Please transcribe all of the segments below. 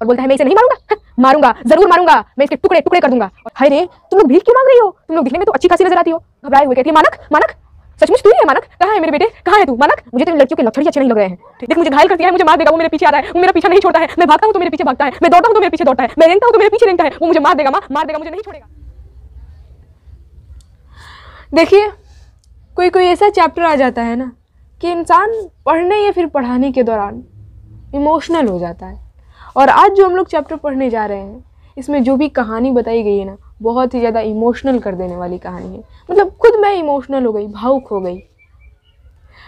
और बोलता है मैं इसे नहीं मारूंगा मारूंगा जरूर मारूंगा मैं इसके टुकड़े टुकड़े कर दूंगा और हाय रे तुम लोग भीख क्यों मांग रही हो तुम लोग दिखने में तो अच्छी खासी नजर आती हो घबराए हुए कहती है मानक मानक सचमुच तू ही है मानक कहा है मेरे बेटे कहा है तू मानक मुझे तेरे लड़कियों के लक्षण ही अच्छे नहीं लग रहे हैं देख मुझे घायल करती है मुझे मार देगा वो मेरे पीछे आ रहा है वो मेरा पीछा नहीं छोड़ता है मैं भागता हूँ तो मेरे पीछे भागता है मैं दौड़ता हूँ तो मेरे पीछे दौड़ता है मैं रेंगता हूँ तो मेरे पीछे रेंगता है वो मुझे मार देगा मार देगा मुझे नहीं छोड़ेगा देखिए कोई कोई ऐसा चैप्टर आ जाता है ना कि इंसान पढ़ने या फिर पढ़ाने के दौरान इमोशनल हो जाता है और आज जो हम लोग चैप्टर पढ़ने जा रहे हैं इसमें जो भी कहानी बताई गई है ना बहुत ही ज़्यादा इमोशनल कर देने वाली कहानी है मतलब खुद मैं इमोशनल हो गई भावुक हो गई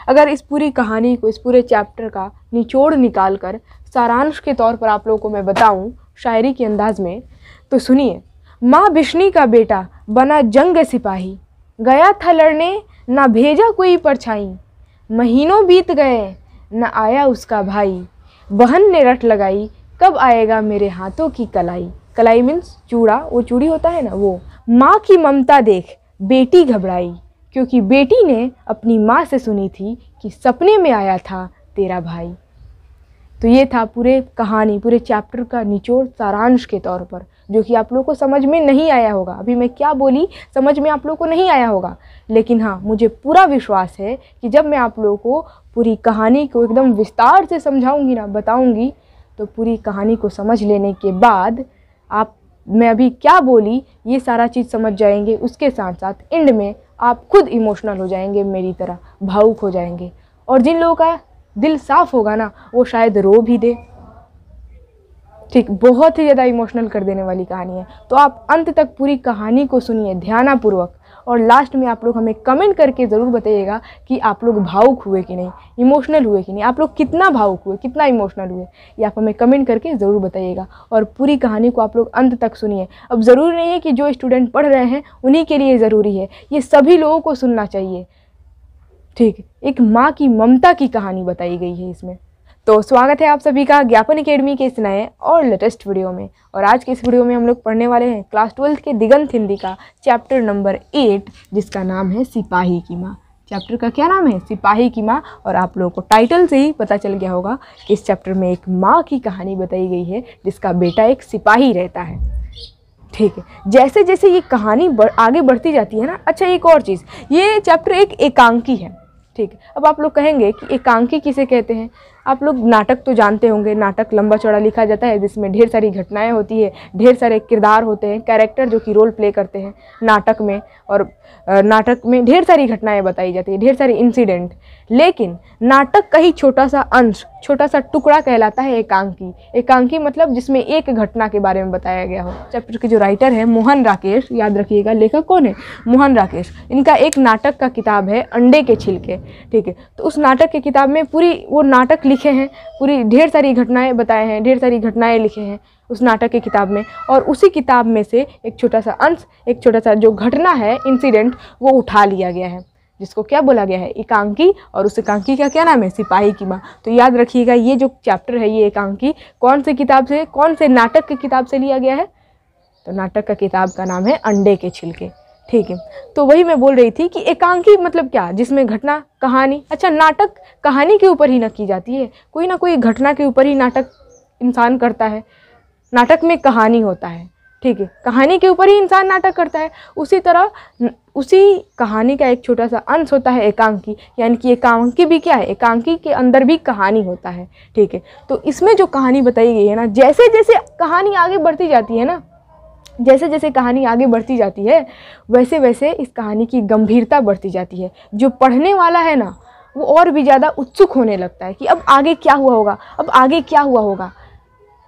अगर इस पूरी कहानी को इस पूरे चैप्टर का निचोड़ निकाल कर सारांश के तौर पर आप लोगों को मैं बताऊं शायरी के अंदाज में तो सुनिए माँ बिश्नी का बेटा बना जंग सिपाही गया था लड़ने ना भेजा कोई परछाई महीनों बीत गए ना आया उसका भाई बहन ने रट लगाई कब आएगा मेरे हाथों की कलाई कलाई मीन्स चूड़ा वो चूड़ी होता है ना वो माँ की ममता देख बेटी घबराई क्योंकि बेटी ने अपनी माँ से सुनी थी कि सपने में आया था तेरा भाई तो ये था पूरे कहानी पूरे चैप्टर का निचोड़ सारांश के तौर पर जो कि आप लोगों को समझ में नहीं आया होगा अभी मैं क्या बोली समझ में आप लोग को नहीं आया होगा लेकिन हाँ मुझे पूरा विश्वास है कि जब मैं आप लोगों को पूरी कहानी को एकदम विस्तार से समझाऊंगी ना बताऊंगी तो पूरी कहानी को समझ लेने के बाद आप मैं अभी क्या बोली ये सारा चीज़ समझ जाएंगे उसके साथ साथ एंड में आप खुद इमोशनल हो जाएंगे मेरी तरह भावुक हो जाएंगे और जिन लोगों का दिल साफ होगा ना वो शायद रो भी दे ठीक बहुत ही ज़्यादा इमोशनल कर देने वाली कहानी है तो आप अंत तक पूरी कहानी को सुनिए ध्यानापूर्वक और लास्ट में आप लोग हमें कमेंट करके ज़रूर बताइएगा कि आप लोग भावुक हुए कि नहीं इमोशनल हुए कि नहीं आप लोग कितना भावुक हुए कितना इमोशनल हुए ये आप हमें कमेंट करके ज़रूर बताइएगा और पूरी कहानी को आप लोग अंत तक सुनिए अब ज़रूरी नहीं है कि जो स्टूडेंट पढ़ रहे हैं उन्हीं के लिए ज़रूरी है ये सभी लोगों को सुनना चाहिए ठीक एक माँ की ममता की कहानी बताई गई है इसमें तो स्वागत है आप सभी का ज्ञापन अकेडमी के इस नए और लेटेस्ट वीडियो में और आज के इस वीडियो में हम लोग पढ़ने वाले हैं क्लास ट्वेल्थ के दिगंत हिंदी का चैप्टर नंबर एट जिसका नाम है सिपाही की माँ चैप्टर का क्या नाम है सिपाही की माँ और आप लोगों को टाइटल से ही पता चल गया होगा कि इस चैप्टर में एक माँ की कहानी बताई गई है जिसका बेटा एक सिपाही रहता है ठीक है जैसे जैसे ये कहानी बढ़, आगे बढ़ती जाती है ना अच्छा एक और चीज़ ये चैप्टर एक एकांकी है ठीक है अब आप लोग कहेंगे कि एकांकी किसे कहते हैं आप लोग नाटक तो जानते होंगे नाटक लंबा चौड़ा लिखा जाता है जिसमें ढेर सारी घटनाएं होती है ढेर सारे किरदार होते हैं कैरेक्टर जो कि रोल प्ले करते हैं नाटक में और नाटक में ढेर सारी घटनाएं बताई जाती है ढेर सारी इंसिडेंट लेकिन नाटक का ही छोटा सा अंश छोटा सा टुकड़ा कहलाता है एकांकी एकांकी मतलब जिसमें एक घटना के बारे में बताया गया हो चैप्टर के जो राइटर है मोहन राकेश याद रखिएगा लेखक कौन है मोहन राकेश इनका एक नाटक का किताब है अंडे के छिलके ठीक है तो उस नाटक की किताब में पूरी वो नाटक लिखे हैं पूरी ढेर सारी घटनाएँ बताए हैं ढेर सारी घटनाएँ लिखे हैं उस नाटक की किताब में और उसी किताब में से एक छोटा सा अंश एक छोटा सा जो घटना है इंसिडेंट वो उठा लिया गया है जिसको क्या बोला गया है एकांकी और उस एकांकी का क्या नाम है सिपाही की माँ तो याद रखिएगा ये जो चैप्टर है ये एकांकी कौन से किताब से कौन से नाटक की किताब से लिया गया है तो नाटक का किताब का नाम है अंडे के छिलके ठीक है तो वही मैं बोल रही थी कि एकांकी मतलब क्या जिसमें घटना कहानी अच्छा नाटक कहानी के ऊपर ही ना की जाती है कोई ना कोई घटना के ऊपर ही नाटक इंसान करता है नाटक में कहानी होता है ठीक है कहानी के ऊपर ही इंसान नाटक करता है उसी तरह उसी कहानी का एक छोटा सा अंश होता है एकांकी यानी कि एकांकी भी क्या है एकांकी के अंदर भी कहानी होता है ठीक है तो इसमें जो कहानी बताई गई है ना जैसे जैसे कहानी आगे बढ़ती जाती है ना जैसे जैसे कहानी आगे बढ़ती जाती है वैसे वैसे इस कहानी की गंभीरता बढ़ती जाती है जो पढ़ने वाला है ना वो और भी ज़्यादा उत्सुक होने लगता है कि अब आगे क्या हुआ होगा अब आगे क्या हुआ होगा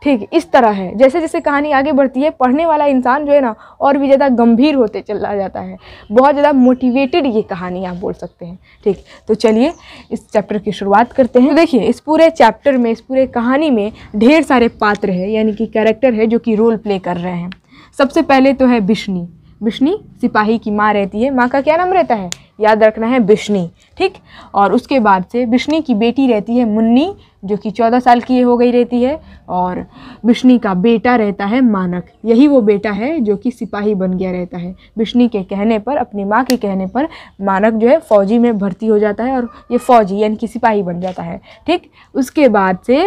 ठीक इस तरह है जैसे जैसे कहानी आगे बढ़ती है पढ़ने वाला इंसान जो है ना और भी ज़्यादा गंभीर होते चला जाता है बहुत ज़्यादा मोटिवेटेड ये कहानी आप बोल सकते हैं ठीक तो चलिए इस चैप्टर की शुरुआत करते हैं तो देखिए इस पूरे चैप्टर में इस पूरे कहानी में ढेर सारे पात्र है यानी कि कैरेक्टर है जो कि रोल प्ले कर रहे हैं सबसे पहले तो है बिश्नी बिश्नी सिपाही की माँ रहती है माँ का क्या नाम रहता है याद रखना है बिश्नी ठीक और उसके बाद से बिश्नी की बेटी रहती है मुन्नी जो कि चौदह साल की हो गई रहती है और बिश्नी का बेटा रहता है मानक यही वो बेटा है जो कि सिपाही बन गया रहता है बिश्नी के कहने पर अपनी माँ के कहने पर मानक जो है फ़ौजी में भर्ती हो जाता है और ये फ़ौजी यानी कि सिपाही बन जाता है ठीक उसके बाद से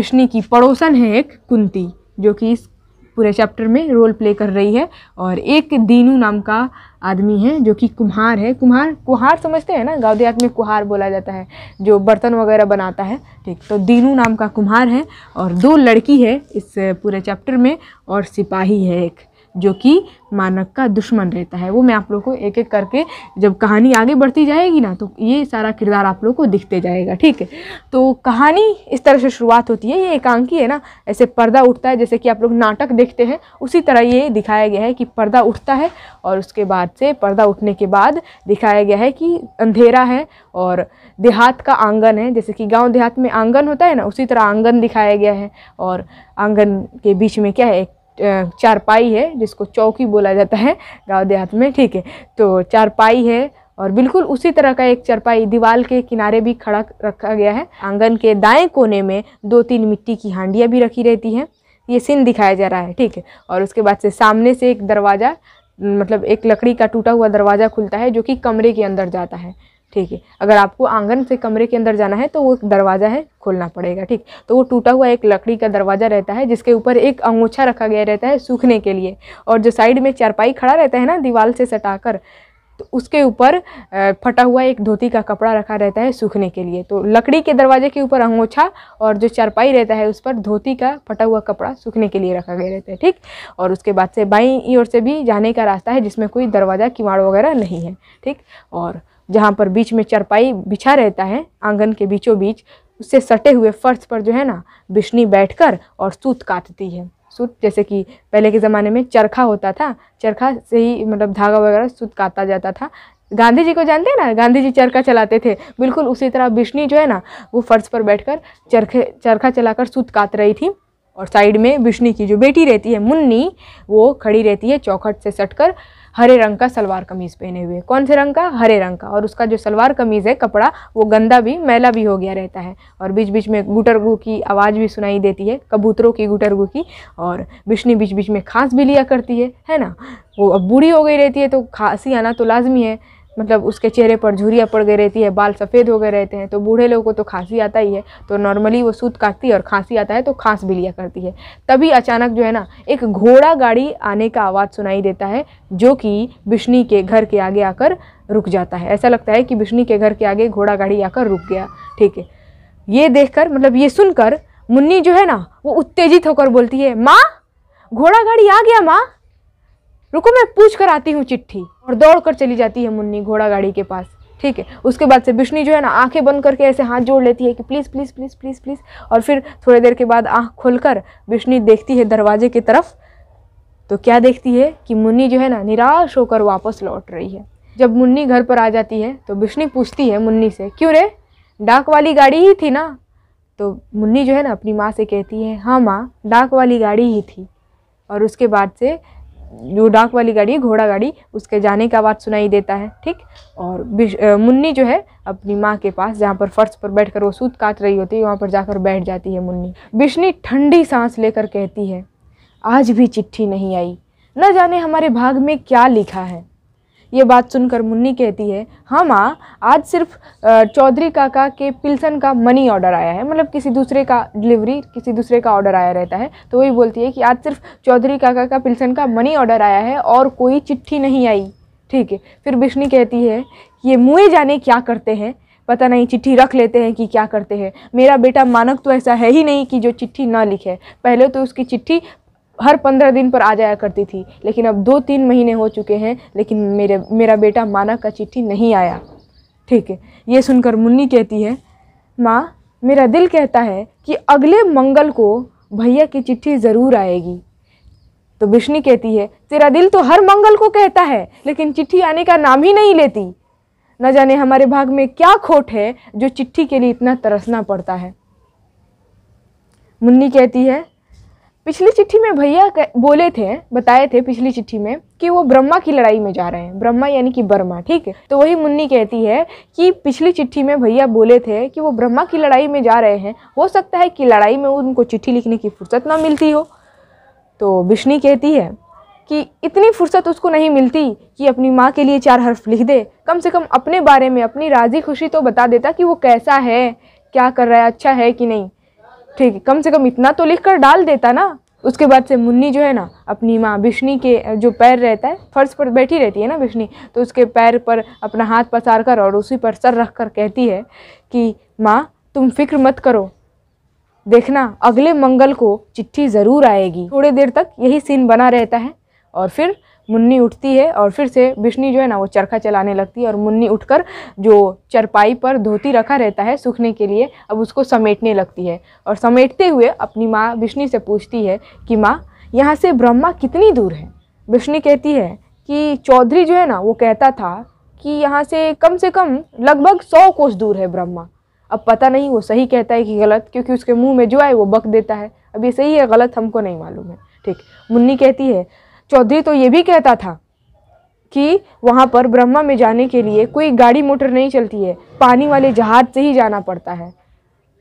बिश्नी की पड़ोसन है एक कुंती जो कि इस पूरे चैप्टर में रोल प्ले कर रही है और एक दीनू नाम का आदमी है जो कि कुम्हार है कुम्हार कुहार समझते हैं ना गाँव देहात में कुहार बोला जाता है जो बर्तन वगैरह बनाता है ठीक तो दीनू नाम का कुम्हार है और दो लड़की है इस पूरे चैप्टर में और सिपाही है एक जो कि मानक का दुश्मन रहता है वो मैं आप लोग को एक एक करके जब कहानी आगे बढ़ती जाएगी ना तो ये सारा किरदार आप लोग को दिखते जाएगा ठीक है तो कहानी इस तरह से शुरुआत होती है ये एकांकी है ना ऐसे पर्दा उठता है जैसे कि आप लोग नाटक देखते हैं उसी तरह ये दिखाया गया है कि पर्दा उठता है और उसके बाद से पर्दा उठने के बाद दिखाया गया है कि अंधेरा है और देहात का आंगन है जैसे कि गाँव देहात में आंगन होता है ना उसी तरह आंगन दिखाया गया है और आंगन के बीच में क्या है एक चारपाई है जिसको चौकी बोला जाता है गांव देहात में ठीक है तो चारपाई है और बिल्कुल उसी तरह का एक चरपाई दीवार के किनारे भी खड़ा रखा गया है आंगन के दाएं कोने में दो तीन मिट्टी की हांडियाँ भी रखी रहती हैं ये सीन दिखाया जा रहा है ठीक है और उसके बाद से सामने से एक दरवाज़ा मतलब एक लकड़ी का टूटा हुआ दरवाज़ा खुलता है जो कि कमरे के अंदर जाता है ठीक है अगर आपको आंगन से कमरे के अंदर जाना है तो वो दरवाज़ा है खोलना पड़ेगा ठीक तो वो टूटा हुआ एक लकड़ी का दरवाज़ा रहता है जिसके ऊपर एक अंगूछा रखा गया रहता है सूखने के लिए और जो साइड में चारपाई खड़ा रहता है ना दीवार से सटाकर तो उसके ऊपर फटा हुआ एक धोती का कपड़ा रखा रहता है सूखने के लिए तो लकड़ी के दरवाजे के ऊपर अंगोछा और जो चारपाई रहता है उस पर धोती का फटा हुआ कपड़ा सूखने के लिए रखा गया रहता है ठीक और उसके बाद से बाई ओर से भी जाने का रास्ता है जिसमें कोई दरवाज़ा किवाड़ वगैरह नहीं है ठीक और जहाँ पर बीच में चरपाई बिछा रहता है आंगन के बीचों बीच उससे सटे हुए फर्श पर जो है ना बिश्नी बैठकर और सूत काटती है सूत जैसे कि पहले के ज़माने में चरखा होता था चरखा से ही मतलब धागा वगैरह सूत काटा जाता था गांधी जी को जानते हैं ना गांधी जी चरखा चलाते थे बिल्कुल उसी तरह बिश्नी जो है ना वो फर्श पर बैठकर चरखे चरखा चलाकर सूत काट रही थी और साइड में बिश्नी की जो बेटी रहती है मुन्नी वो खड़ी रहती है चौखट से सटकर हरे रंग का सलवार कमीज पहने हुए कौन से रंग का हरे रंग का और उसका जो सलवार कमीज है कपड़ा वो गंदा भी मैला भी हो गया रहता है और बीच बीच में गुटरगू की आवाज़ भी सुनाई देती है कबूतरों की गुटरगू की और बिश्नी बीच बीच में खांस भी लिया करती है है ना वो अब बूढ़ी हो गई रहती है तो खांसी आना तो लाजमी है मतलब उसके चेहरे पर झुरियाँ पड़ गई रहती है बाल सफ़ेद हो गए रहते हैं तो बूढ़े लोगों को तो खांसी आता ही है तो नॉर्मली वो सूत काटती है और खांसी आता है तो खांस भी लिया करती है तभी अचानक जो है ना एक घोड़ा गाड़ी आने का आवाज़ सुनाई देता है जो कि बिश्नी के घर के आगे आकर रुक जाता है ऐसा लगता है कि बिश्नी के घर के आगे घोड़ा गाड़ी आकर रुक गया ठीक है ये कर मतलब ये सुनकर मुन्नी जो है ना वो उत्तेजित होकर बोलती है माँ घोड़ा गाड़ी आ गया माँ रुको मैं पूछ कर आती हूँ चिट्ठी और दौड़ कर चली जाती है मुन्नी घोड़ा गाड़ी के पास ठीक है उसके बाद से बिश्नी जो है ना आंखें बंद करके ऐसे हाथ जोड़ लेती है कि please please please please please और फिर थोड़ी देर के बाद आँख खोलकर बिश्नी देखती है दरवाजे की तरफ तो क्या देखती है कि मुन्नी जो है ना निराश होकर वापस लौट रही है जब मुन्नी घर पर आ जाती है तो बिश्नी पूछती है मुन्नी से क्यों रे डाक वाली गाड़ी ही थी ना तो मुन्नी जो है ना अपनी माँ से कहती है हाँ माँ डाक वाली गाड़ी ही थी और उसके बाद से जो डाक वाली गाड़ी है घोड़ा गाड़ी उसके जाने का आवाज़ सुनाई देता है ठीक और मुन्नी जो है अपनी माँ के पास जहाँ पर फर्श पर बैठकर वो सूत काट रही होती है वहाँ पर जाकर बैठ जाती है मुन्नी बिश्नी ठंडी सांस लेकर कहती है आज भी चिट्ठी नहीं आई न जाने हमारे भाग में क्या लिखा है ये बात सुनकर मुन्नी कहती है हाँ माँ आज सिर्फ चौधरी काका के पिल्सन का मनी ऑर्डर आया है मतलब किसी दूसरे का डिलीवरी किसी दूसरे का ऑर्डर आया रहता है तो वही बोलती है कि आज सिर्फ चौधरी काका का पिल्सन का मनी ऑर्डर आया है और कोई चिट्ठी नहीं आई ठीक है फिर बिश्नी कहती है ये मुँह जाने क्या करते हैं पता नहीं चिट्ठी रख लेते हैं कि क्या करते हैं मेरा बेटा मानक तो ऐसा है ही नहीं कि जो चिट्ठी ना लिखे पहले तो उसकी चिट्ठी हर पंद्रह दिन पर आ जाया करती थी लेकिन अब दो तीन महीने हो चुके हैं लेकिन मेरे मेरा बेटा माना का चिट्ठी नहीं आया ठीक है ये सुनकर मुन्नी कहती है माँ मेरा दिल कहता है कि अगले मंगल को भैया की चिट्ठी ज़रूर आएगी तो विष्णु कहती है तेरा दिल तो हर मंगल को कहता है लेकिन चिट्ठी आने का नाम ही नहीं लेती न जाने हमारे भाग में क्या खोट है जो चिट्ठी के लिए इतना तरसना पड़ता है मुन्नी कहती है पिछली चिट्ठी में भैया बोले थे बताए थे पिछली चिट्ठी में कि वो ब्रह्मा की लड़ाई में जा रहे हैं ब्रह्मा यानी कि बर्मा ठीक है तो वही मुन्नी कहती है कि पिछली चिट्ठी में भैया बोले थे कि वो ब्रह्मा की लड़ाई में जा रहे हैं हो सकता है कि लड़ाई में उनको चिट्ठी लिखने की फुर्सत ना मिलती हो तो बिश्नी कहती है कि इतनी फुर्सत उसको नहीं मिलती कि अपनी माँ के लिए चार हर्फ लिख दे कम से कम अपने बारे में अपनी राज़ी खुशी तो बता देता कि वो कैसा है क्या कर रहा है अच्छा है कि नहीं ठीक है कम से कम इतना तो लिख कर डाल देता ना उसके बाद से मुन्नी जो है ना अपनी माँ बिश्नी के जो पैर रहता है फर्श पर बैठी रहती है ना बिश्नी तो उसके पैर पर अपना हाथ पसार कर और उसी पर सर रख कर कहती है कि माँ तुम फिक्र मत करो देखना अगले मंगल को चिट्ठी ज़रूर आएगी थोड़ी देर तक यही सीन बना रहता है और फिर मुन्नी उठती है और फिर से बिश्नी जो है ना वो चरखा चलाने लगती है और मुन्नी उठकर जो चरपाई पर धोती रखा रहता है सूखने के लिए अब उसको समेटने लगती है और समेटते हुए अपनी माँ बिश्नी से पूछती है कि माँ यहाँ से ब्रह्मा कितनी दूर है बिश्नी कहती है कि चौधरी जो है ना वो कहता था कि यहाँ से कम से कम लगभग सौ कोस दूर है ब्रह्मा अब पता नहीं वो सही कहता है कि गलत क्योंकि उसके मुँह में जो आए वो बक देता है अब ये सही है गलत हमको नहीं मालूम है ठीक मुन्नी कहती है चौधरी तो ये भी कहता था कि वहाँ पर ब्रह्मा में जाने के लिए कोई गाड़ी मोटर नहीं चलती है पानी वाले जहाज़ से ही जाना पड़ता है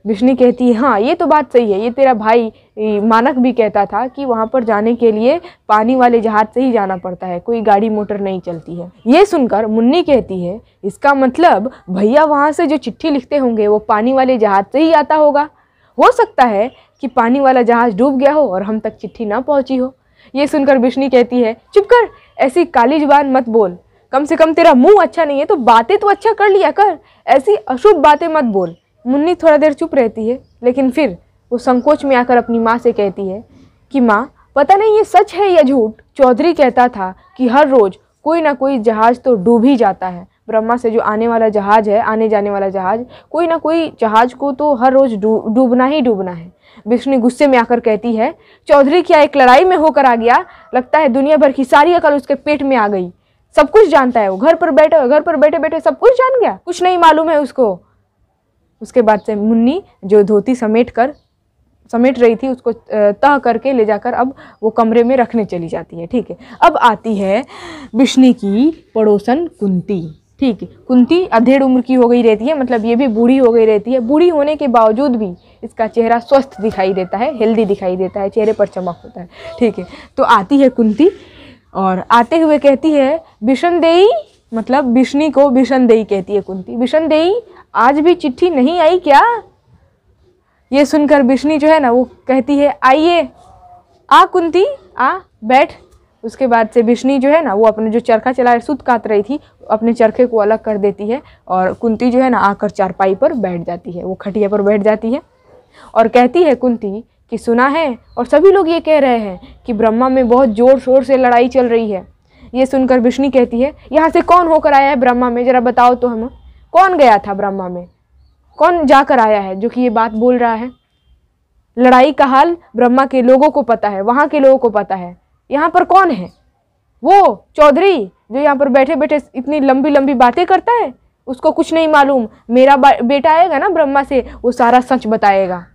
विष्णु कहती है हाँ ये तो बात सही है ये तेरा भाई मानक भी कहता था कि वहाँ पर जाने के लिए पानी वाले जहाज़ से ही जाना पड़ता है कोई गाड़ी मोटर नहीं चलती है ये सुनकर मुन्नी कहती है इसका मतलब भैया वहाँ से जो चिट्ठी लिखते होंगे वो पानी वाले जहाज़ से ही आता होगा हो सकता है कि पानी वाला जहाज़ डूब गया हो और हम तक चिट्ठी ना पहुँची हो ये सुनकर बिश्नी कहती है चुप कर ऐसी काली जुबान मत बोल कम से कम तेरा मुंह अच्छा नहीं है तो बातें तो अच्छा कर लिया कर ऐसी अशुभ बातें मत बोल मुन्नी थोड़ा देर चुप रहती है लेकिन फिर वो संकोच में आकर अपनी माँ से कहती है कि माँ पता नहीं ये सच है या झूठ चौधरी कहता था कि हर रोज़ कोई ना कोई जहाज़ तो डूब ही जाता है ब्रह्मा से जो आने वाला जहाज़ है आने जाने वाला जहाज़ कोई ना कोई जहाज़ को तो हर रोज़ डूबना ही डूबना है बिश्नी गुस्से में आकर कहती है चौधरी क्या एक लड़ाई में होकर आ गया लगता है दुनिया भर की सारी अकल उसके पेट में आ गई सब कुछ जानता है वो घर पर बैठे घर पर बैठे बैठे सब कुछ जान गया कुछ नहीं मालूम है उसको उसके बाद से मुन्नी जो धोती समेट कर समेट रही थी उसको तह करके ले जाकर अब वो कमरे में रखने चली जाती है ठीक है अब आती है बिश्नी की पड़ोसन कुंती ठीक है कुंती अधेड़ उम्र की हो गई रहती है मतलब ये भी बूढ़ी हो गई रहती है बूढ़ी होने के बावजूद भी इसका चेहरा स्वस्थ दिखाई देता है हेल्दी दिखाई देता है चेहरे पर चमक होता है ठीक है तो आती है कुंती और आते हुए कहती है बिशनदेई मतलब बिश्नी को बिशनदेई कहती है कुंती विषणदेई आज भी चिट्ठी नहीं आई क्या ये सुनकर बिश्नी जो है ना वो कहती है आइए आ कुंती आ बैठ उसके बाद से बिश्नी जो है ना वो अपने जो चरखा चला रही सुत काट रही थी अपने चरखे को अलग कर देती है और कुंती जो है ना आकर चारपाई पर बैठ जाती है वो खटिया पर बैठ जाती है और कहती है कुंती कि सुना है और सभी लोग ये कह रहे हैं कि ब्रह्मा में बहुत ज़ोर शोर से लड़ाई चल रही है ये सुनकर बिश्नी कहती है यहाँ से कौन होकर आया है ब्रह्मा में ज़रा बताओ तो हम कौन गया था ब्रह्मा में कौन जाकर आया है जो कि ये बात बोल रहा है लड़ाई का हाल ब्रह्मा के लोगों को पता है वहाँ के लोगों को पता है यहाँ पर कौन है वो चौधरी जो यहाँ पर बैठे बैठे इतनी लंबी लंबी बातें करता है उसको कुछ नहीं मालूम मेरा बेटा आएगा ना ब्रह्मा से वो सारा सच बताएगा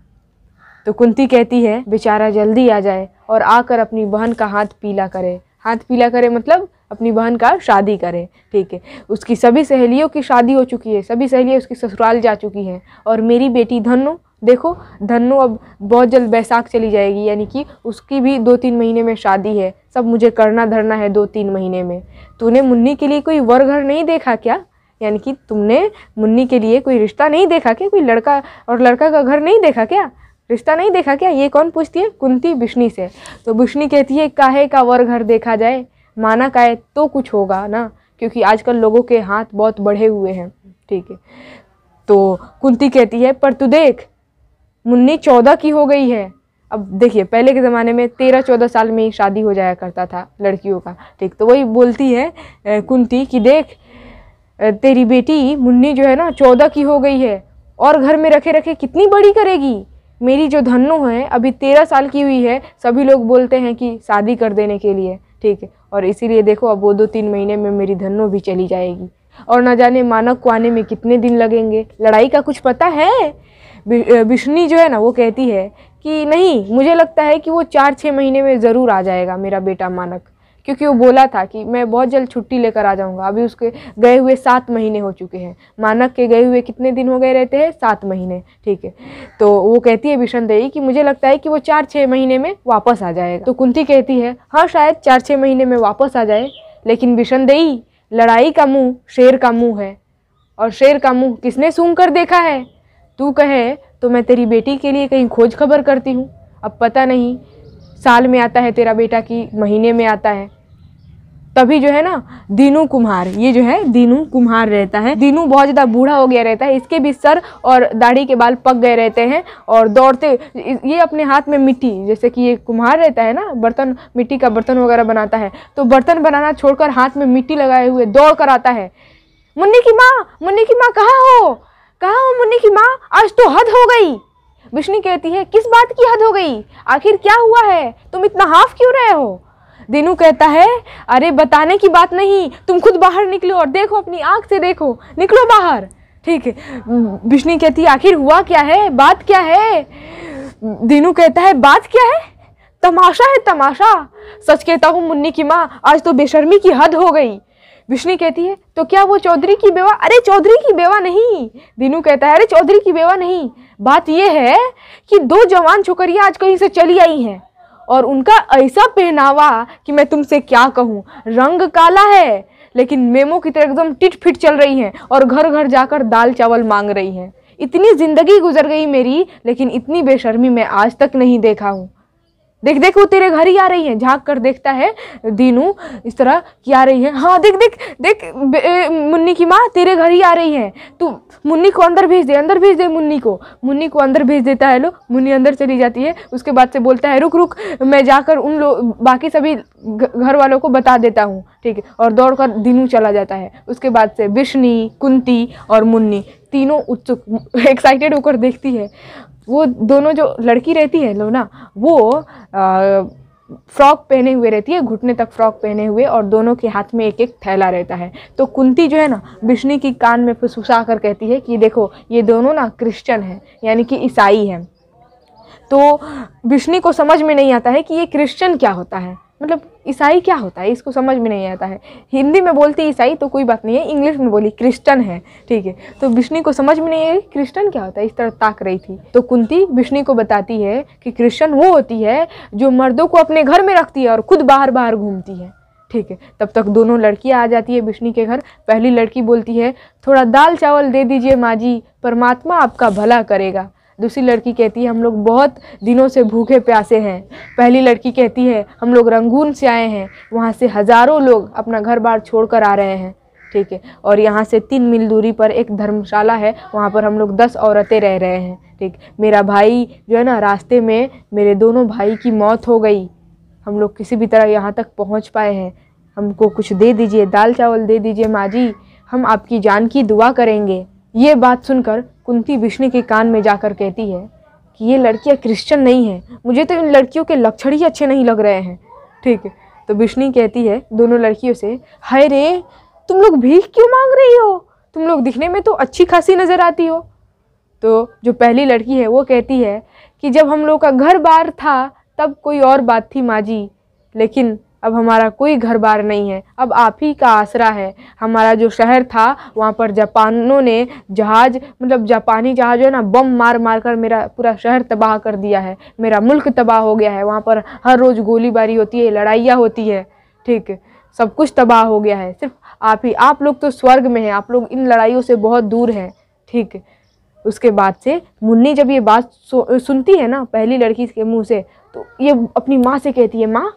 तो कुंती कहती है बेचारा जल्दी आ जाए और आकर अपनी बहन का हाथ पीला करे हाथ पीला करे मतलब अपनी बहन का शादी करे ठीक है उसकी सभी सहेलियों की शादी हो चुकी है सभी सहेलियाँ उसकी ससुराल जा चुकी हैं और मेरी बेटी धनु देखो धनु अब बहुत जल्द बैसाख चली जाएगी यानी कि उसकी भी दो तीन महीने में शादी है सब मुझे करना धरना है दो तीन महीने में तूने मुन्नी के लिए कोई वर घर नहीं देखा क्या यानी कि तुमने मुन्नी के लिए कोई रिश्ता नहीं देखा क्या कोई लड़का और लड़का का घर नहीं देखा क्या रिश्ता नहीं देखा क्या ये कौन पूछती है कुंती बिश्नी से तो बिश्नी कहती है काहे का वर घर देखा जाए माना काहे तो कुछ होगा ना क्योंकि आजकल लोगों के हाथ बहुत बढ़े हुए हैं ठीक है तो कुंती कहती है पर तू देख मुन्नी चौदह की हो गई है अब देखिए पहले के ज़माने में तेरह चौदह साल में ही शादी हो जाया करता था लड़कियों का ठीक तो वही बोलती है कुंती कि देख तेरी बेटी मुन्नी जो है ना चौदह की हो गई है और घर में रखे रखे कितनी बड़ी करेगी मेरी जो धनु है अभी तेरह साल की हुई है सभी लोग बोलते हैं कि शादी कर देने के लिए ठीक है और इसीलिए देखो अब वो दो तीन महीने में मेरी धनु भी चली जाएगी और ना जाने मानक को आने में कितने दिन लगेंगे लड़ाई का कुछ पता है बिशनी जो है ना वो कहती है कि नहीं मुझे लगता है कि वो चार छः महीने में ज़रूर आ जाएगा मेरा बेटा मानक क्योंकि वो बोला था कि मैं बहुत जल्द छुट्टी लेकर आ जाऊंगा अभी उसके गए हुए सात महीने हो चुके हैं मानक के गए हुए कितने दिन हो गए रहते हैं सात महीने ठीक है तो वो कहती है भीषण देवी कि मुझे लगता है कि वो चार छः महीने में वापस आ जाएगा तो कुंती कहती है हाँ शायद चार छः महीने में वापस आ जाए लेकिन भीषण देवी लड़ाई का मुँह शेर का मुँह है और शेर का मुँह किसने सूंघ कर देखा है तू कहे तो मैं तेरी बेटी के लिए कहीं खोज खबर करती हूँ अब पता नहीं साल में आता है तेरा बेटा कि महीने में आता है तभी जो है ना दीनू कुम्हार ये जो है दीनू कुम्हार रहता है दीनू बहुत ज़्यादा बूढ़ा हो गया रहता है इसके भी सर और दाढ़ी के बाल पक गए रहते हैं और दौड़ते ये अपने हाथ में मिट्टी जैसे कि ये कुम्हार रहता है ना बर्तन मिट्टी का बर्तन वगैरह बनाता है तो बर्तन बनाना छोड़कर हाथ में मिट्टी लगाए हुए दौड़ कर आता है मुन्नी की माँ मुन्नी की माँ कहाँ हो कहा मुन्नी की माँ आज तो हद हो गई बिश्नी कहती है किस बात की हद हो गई आखिर क्या हुआ है तुम इतना हाफ क्यों रहे हो दिनू कहता है अरे बताने की बात नहीं तुम खुद बाहर निकलो और देखो अपनी आँख से देखो निकलो बाहर ठीक है बिश्नी कहती है आखिर हुआ क्या है बात क्या है दिनू कहता है बात क्या है तमाशा है तमाशा सच कहता हूँ मुन्नी की माँ आज तो बेशर्मी की हद हो गई विष्णु कहती है तो क्या वो चौधरी की बेवा अरे चौधरी की बेवा नहीं दिनू कहता है अरे चौधरी की बेवा नहीं बात यह है कि दो जवान छोकरियाँ आज कहीं से चली आई हैं और उनका ऐसा पहनावा कि मैं तुमसे क्या कहूँ रंग काला है लेकिन मेमो की तरह एकदम टिट फिट चल रही हैं और घर घर जाकर दाल चावल मांग रही हैं इतनी ज़िंदगी गुजर गई मेरी लेकिन इतनी बेशर्मी मैं आज तक नहीं देखा हूँ देख देख वो तेरे घर ही आ रही है झांक कर देखता है दीनू इस तरह की आ रही है हाँ देख देख देख मुन्नी की माँ तेरे घर ही आ रही है तू मुन्नी को अंदर भेज दे अंदर भेज दे मुन्नी को मुन्नी को अंदर भेज देता है लो मुन्नी अंदर चली जाती है उसके बाद से बोलता है रुक रुक मैं जाकर उन लोग बाकी सभी घर वालों को बता देता हूँ ठीक है और दौड़ कर दीनू चला जाता है उसके बाद से विष्णी कुंती और मुन्नी तीनों उत्सुक एक्साइटेड होकर देखती है वो दोनों जो लड़की रहती है लोना वो फ्रॉक पहने हुए रहती है घुटने तक फ्रॉक पहने हुए और दोनों के हाथ में एक एक थैला रहता है तो कुंती जो है ना बिश्नी की कान में फुसफुसा कर कहती है कि देखो ये दोनों ना क्रिश्चियन हैं यानी कि ईसाई हैं तो बिश्नी को समझ में नहीं आता है कि ये क्रिश्चियन क्या होता है मतलब ईसाई क्या होता है इसको समझ में नहीं आता है हिंदी में बोलती ईसाई तो कोई बात नहीं है इंग्लिश में बोली क्रिश्चन है ठीक है तो विष्णु को समझ में नहीं आई क्रिश्चन क्या होता है इस तरह ताक रही थी तो कुंती विष्णु को बताती है कि क्रिश्चन वो होती है जो मर्दों को अपने घर में रखती है और खुद बाहर बाहर घूमती है ठीक है तब तक दोनों लड़कियाँ आ जाती है विष्णु के घर पहली लड़की बोलती है थोड़ा दाल चावल दे दीजिए माँ जी परमात्मा आपका भला करेगा दूसरी लड़की कहती है हम लोग बहुत दिनों से भूखे प्यासे हैं पहली लड़की कहती है हम लोग रंगून से आए हैं वहाँ से हज़ारों लोग अपना घर बार छोड़ कर आ रहे हैं ठीक है और यहाँ से तीन मील दूरी पर एक धर्मशाला है वहाँ पर हम लोग दस औरतें रह रहे हैं ठीक मेरा भाई जो है ना रास्ते में मेरे दोनों भाई की मौत हो गई हम लोग किसी भी तरह यहाँ तक पहुँच पाए हैं हमको कुछ दे दीजिए दाल चावल दे दीजिए माँ जी हम आपकी जान की दुआ करेंगे ये बात सुनकर कुंती विष्णु के कान में जाकर कहती है कि ये लड़कियाँ क्रिश्चियन नहीं हैं मुझे तो इन लड़कियों के लक्षण ही अच्छे नहीं लग रहे हैं ठीक है तो विष्णु कहती है दोनों लड़कियों से हाय रे तुम लोग भीख क्यों मांग रही हो तुम लोग दिखने में तो अच्छी खासी नज़र आती हो तो जो पहली लड़की है वो कहती है कि जब हम लोग का घर बार था तब कोई और बात थी माँ जी लेकिन अब हमारा कोई घर बार नहीं है अब आप ही का आसरा है हमारा जो शहर था वहाँ पर जापानों ने जहाज़ मतलब जापानी जहाज है ना बम मार मार कर मेरा पूरा शहर तबाह कर दिया है मेरा मुल्क तबाह हो गया है वहाँ पर हर रोज़ गोलीबारी होती है लड़ाइयाँ होती है ठीक सब कुछ तबाह हो गया है सिर्फ आप ही आप लोग तो स्वर्ग में हैं आप लोग इन लड़ाइयों से बहुत दूर हैं ठीक उसके बाद से मुन्नी जब ये बात सुनती है ना पहली लड़की के मुँह से तो ये अपनी माँ से कहती है माँ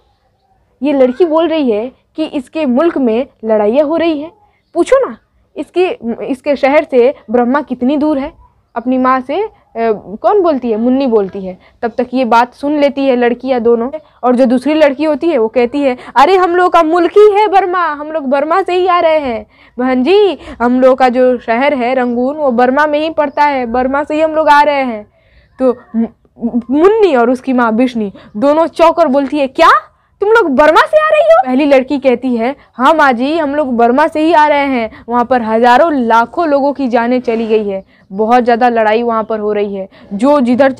ये लड़की बोल रही है कि इसके मुल्क में लड़ाइयाँ हो रही है पूछो ना इसके इसके शहर से ब्रह्मा कितनी दूर है अपनी माँ से ए, कौन बोलती है मुन्नी बोलती है तब तक ये बात सुन लेती है लड़कियाँ दोनों और जो दूसरी लड़की होती है वो कहती है अरे हम लोग का मुल्क ही है बर्मा हम लोग बर्मा से ही आ रहे हैं बहन जी हम लोग का जो शहर है रंगून वो बर्मा में ही पड़ता है बर्मा से ही हम लोग आ रहे हैं तो मुन्नी और उसकी माँ बिशनी दोनों चौकर बोलती है क्या तुम लोग बर्मा से आ रही हो पहली लड़की कहती है हाँ माँ जी हम लोग बर्मा से ही आ रहे हैं वहाँ पर हजारों लाखों लोगों की जानें चली गई है बहुत ज़्यादा लड़ाई वहाँ पर हो रही है जो जिधर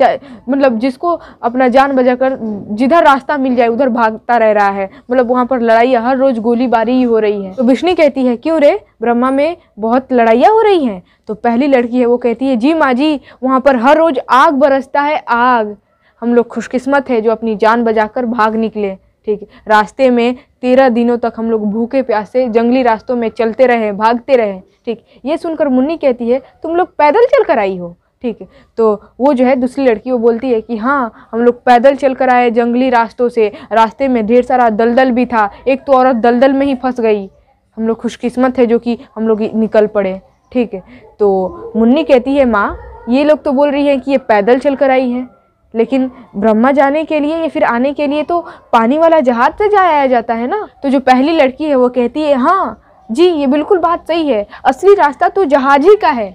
मतलब जिसको अपना जान बजा कर जिधर रास्ता मिल जाए उधर भागता रह रहा है मतलब वहाँ पर लड़ाई हर रोज़ गोलीबारी ही हो रही है तो विष्णु कहती है क्यों रे ब्रह्मा में बहुत लड़ाइयाँ हो रही हैं तो पहली लड़की है वो कहती है जी माँ जी वहाँ पर हर रोज़ आग बरसता है आग हम लोग खुशकिस्मत है जो अपनी जान बचाकर भाग निकले ठीक रास्ते में तेरह दिनों तक हम लोग भूखे प्यासे जंगली रास्तों में चलते रहे भागते रहे ठीक ये सुनकर मुन्नी कहती है तुम लोग पैदल चल कर आई हो ठीक है तो वो जो है दूसरी लड़की वो बोलती है कि हाँ हम लोग पैदल चल कर आए जंगली रास्तों से रास्ते में ढेर सारा दलदल भी था एक तो औरत दलदल में ही फंस गई हम लोग खुशकिस्मत है जो कि हम लोग निकल पड़े ठीक है तो मुन्नी कहती है माँ ये लोग तो बोल रही है कि ये पैदल चल कर आई है लेकिन ब्रह्मा जाने के लिए या फिर आने के लिए तो पानी वाला जहाज से जाया जाता है ना तो जो पहली लड़की है वो कहती है हाँ जी ये बिल्कुल बात सही है असली रास्ता तो जहाज ही का है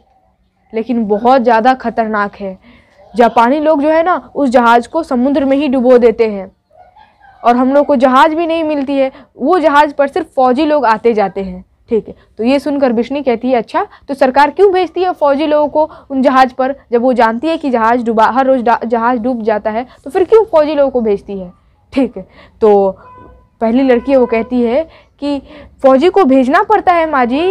लेकिन बहुत ज़्यादा खतरनाक है जापानी लोग जो है ना उस जहाज़ को समुद्र में ही डुबो देते हैं और हम लोग को जहाज़ भी नहीं मिलती है वो जहाज़ पर सिर्फ फ़ौजी लोग आते जाते हैं ठीक है तो ये सुनकर बिश्नी कहती है अच्छा तो सरकार क्यों भेजती है फौजी लोगों को उन जहाज़ पर जब वो जानती है कि जहाज़ डूबा हर रोज़ जहाज़ डूब जाता है तो फिर क्यों फौजी लोगों को भेजती है ठीक है तो पहली लड़की वो कहती है कि फौजी को भेजना पड़ता है माँ जी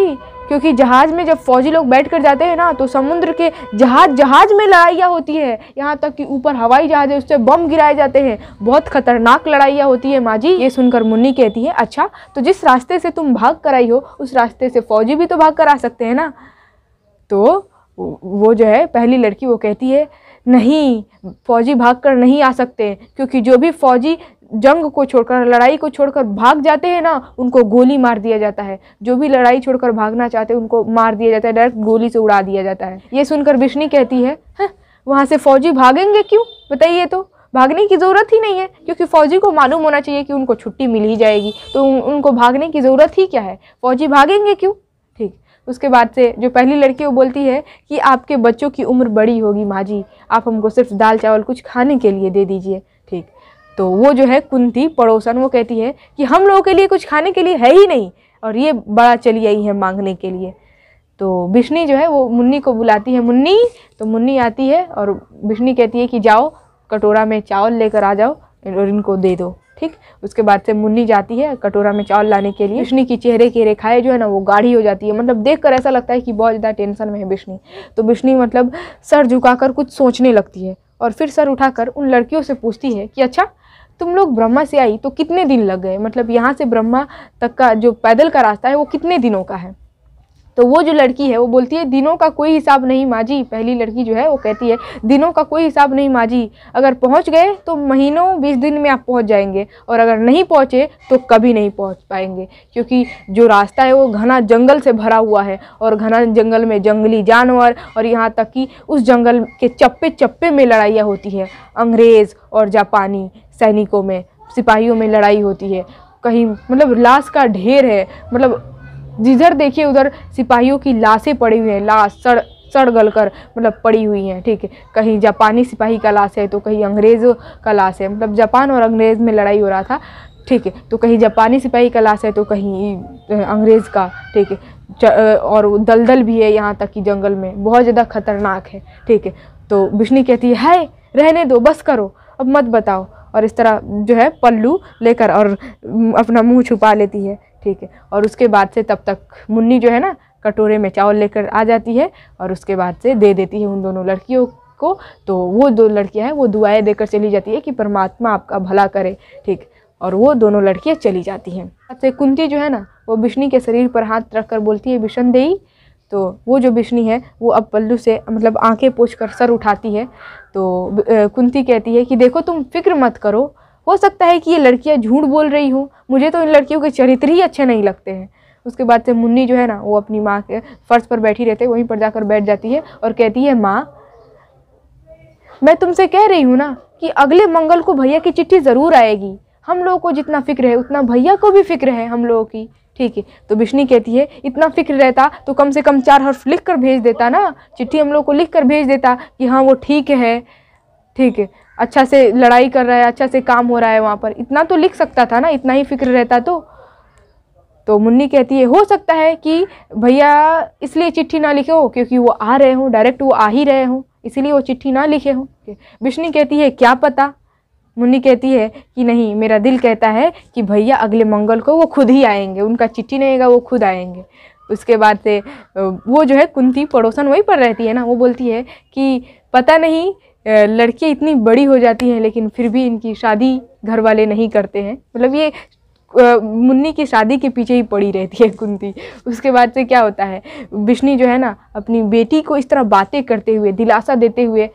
क्योंकि जहाज़ में जब फौजी लोग बैठ कर जाते हैं ना तो समुद्र के जहाज़ जहाज़ में लड़ाइयाँ होती है यहाँ तक कि ऊपर हवाई जहाज़ है उससे बम गिराए जाते हैं बहुत खतरनाक लड़ाइयाँ होती है माँ जी ये सुनकर मुन्नी कहती है अच्छा तो जिस रास्ते से तुम भाग कर आई हो उस रास्ते से फौजी भी तो भाग कर आ सकते हैं ना तो वो जो है पहली लड़की वो कहती है नहीं फौजी भाग कर नहीं आ सकते क्योंकि जो भी फौजी जंग को छोड़कर लड़ाई को छोड़कर भाग जाते हैं ना उनको गोली मार दिया जाता है जो भी लड़ाई छोड़कर भागना चाहते हैं उनको मार दिया जाता है डायरेक्ट गोली से उड़ा दिया जाता है ये सुनकर विष्णु कहती है वहाँ से फौजी भागेंगे क्यों बताइए तो भागने की ज़रूरत ही नहीं है क्योंकि फ़ौजी को मालूम होना चाहिए कि उनको छुट्टी मिल ही जाएगी तो उनको भागने की ज़रूरत ही क्या है फ़ौजी भागेंगे क्यों ठीक उसके बाद से जो पहली लड़की वो बोलती है कि आपके बच्चों की उम्र बड़ी होगी माँ जी आप हमको सिर्फ दाल चावल कुछ खाने के लिए दे दीजिए ठीक तो वो जो है कुंती पड़ोसन वो कहती है कि हम लोगों के लिए कुछ खाने के लिए है ही नहीं और ये बड़ा चली आई है मांगने के लिए तो बिश्नी जो है वो मुन्नी को बुलाती है मुन्नी तो मुन्नी आती है और बिश्नी कहती है कि जाओ कटोरा में चावल लेकर आ जाओ और इनको दे दो ठीक उसके बाद से मुन्नी जाती है कटोरा में चावल लाने के लिए बिश्नी की चेहरे की रेखाए जो है ना वो गाढ़ी हो जाती है मतलब देख कर ऐसा लगता है कि बहुत ज़्यादा टेंशन में है बिश्नी तो बिश्नी मतलब सर झुकाकर कुछ सोचने लगती है और फिर सर उठाकर उन लड़कियों से पूछती है कि अच्छा तुम लोग ब्रह्मा से आई तो कितने दिन लग गए मतलब यहाँ से ब्रह्मा तक का जो पैदल का रास्ता है वो कितने दिनों का है तो वो जो लड़की है वो बोलती है दिनों का कोई हिसाब नहीं माँ जी पहली लड़की जो है वो कहती है दिनों का कोई हिसाब नहीं माँ जी अगर पहुँच गए तो महीनों बीस दिन में आप पहुँच जाएंगे और अगर नहीं पहुँचे तो कभी नहीं पहुँच पाएंगे क्योंकि जो रास्ता है वो घना जंगल से भरा हुआ है और घना जंगल में जंगली जानवर और यहाँ तक कि उस जंगल के चप्पे चप्पे में लड़ाइयाँ होती है अंग्रेज़ और जापानी सैनिकों में सिपाहियों में लड़ाई होती है कहीं मतलब लाश का ढेर है मतलब जिधर देखिए उधर सिपाहियों की लाशें पड़ी हुई हैं लाश सड़ सड़ गल कर मतलब पड़ी हुई हैं ठीक है कहीं जापानी सिपाही का लाश है तो कहीं अंग्रेज़ों का लाश है मतलब जापान और अंग्रेज़ में लड़ाई हो रहा था ठीक है तो कहीं जापानी सिपाही का लाश है तो कहीं अंग्रेज़ का ठीक है और दलदल भी है यहाँ तक कि जंगल में बहुत ज़्यादा खतरनाक है ठीक है तो बिश्नी कहती है हाय रहने दो बस करो अब मत बताओ और इस तरह जो है पल्लू लेकर और अपना मुंह छुपा लेती है ठीक है और उसके बाद से तब तक मुन्नी जो है ना कटोरे में चावल लेकर आ जाती है और उसके बाद से दे देती है उन दोनों लड़कियों को तो वो दो लड़कियाँ हैं वो दुआएँ देकर चली जाती है कि परमात्मा आपका भला करे ठीक और वो दोनों लड़कियाँ चली जाती हैं कुंती जो है ना वो विष्णु के शरीर पर हाथ कर बोलती है बिशन देई तो वो जो बिशनी है वो अब पल्लू से मतलब आंखें पोछ कर सर उठाती है तो कुंती कहती है कि देखो तुम फिक्र मत करो हो सकता है कि ये लड़कियाँ झूठ बोल रही हूँ मुझे तो इन लड़कियों के चरित्र ही अच्छे नहीं लगते हैं उसके बाद से मुन्नी जो है ना वो अपनी माँ के फर्श पर बैठी रहते वहीं पर जाकर बैठ जाती है और कहती है माँ मैं तुमसे कह रही हूँ ना कि अगले मंगल को भैया की चिट्ठी ज़रूर आएगी हम लोगों को जितना फिक्र है उतना भैया को भी फिक्र है हम लोगों की ठीक है तो बिशनी कहती है इतना फिक्र रहता तो कम से कम चार हर्फ लिख कर भेज देता ना चिट्ठी हम लोग को लिख कर भेज देता कि हाँ वो ठीक है ठीक है अच्छा से लड़ाई कर रहा है अच्छा से काम हो रहा है वहाँ पर इतना तो लिख सकता था ना इतना ही फिक्र रहता तो तो मुन्नी कहती है हो सकता है कि भैया इसलिए चिट्ठी ना लिखे हो क्योंकि वो आ रहे हों डायरेक्ट वो आ ही रहे हों इसीलिए वो चिट्ठी ना लिखे हों बिशनी कहती है क्या पता मुन्नी कहती है कि नहीं मेरा दिल कहता है कि भैया अगले मंगल को वो खुद ही आएंगे उनका चिट्ठी नहीं आएगा वो खुद आएंगे उसके बाद से वो जो है कुंती पड़ोसन वहीं पर रहती है ना वो बोलती है कि पता नहीं लड़कियाँ इतनी बड़ी हो जाती हैं लेकिन फिर भी इनकी शादी घर वाले नहीं करते हैं मतलब ये मुन्नी की शादी के पीछे ही पड़ी रहती है कुंती उसके बाद से क्या होता है बिश्नी जो है ना अपनी बेटी को इस तरह बातें करते हुए दिलासा देते हुए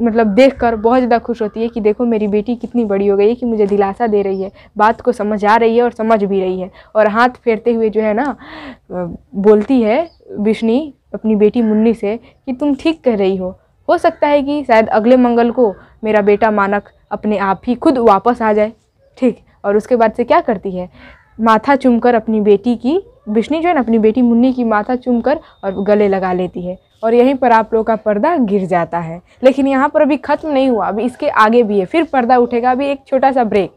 मतलब देखकर बहुत ज़्यादा खुश होती है कि देखो मेरी बेटी कितनी बड़ी हो गई है कि मुझे दिलासा दे रही है बात को समझ आ रही है और समझ भी रही है और हाथ फेरते हुए जो है ना बोलती है बिश्नी अपनी बेटी मुन्नी से कि तुम ठीक कह रही हो हो सकता है कि शायद अगले मंगल को मेरा बेटा मानक अपने आप ही खुद वापस आ जाए ठीक और उसके बाद से क्या करती है माथा चुम अपनी बेटी की बिश्नी जो है ना अपनी बेटी मुन्नी की माथा चुम और गले लगा लेती है और यहीं पर आप लोग का पर्दा गिर जाता है लेकिन यहाँ पर अभी ख़त्म नहीं हुआ अभी इसके आगे भी है फिर पर्दा उठेगा अभी एक छोटा सा ब्रेक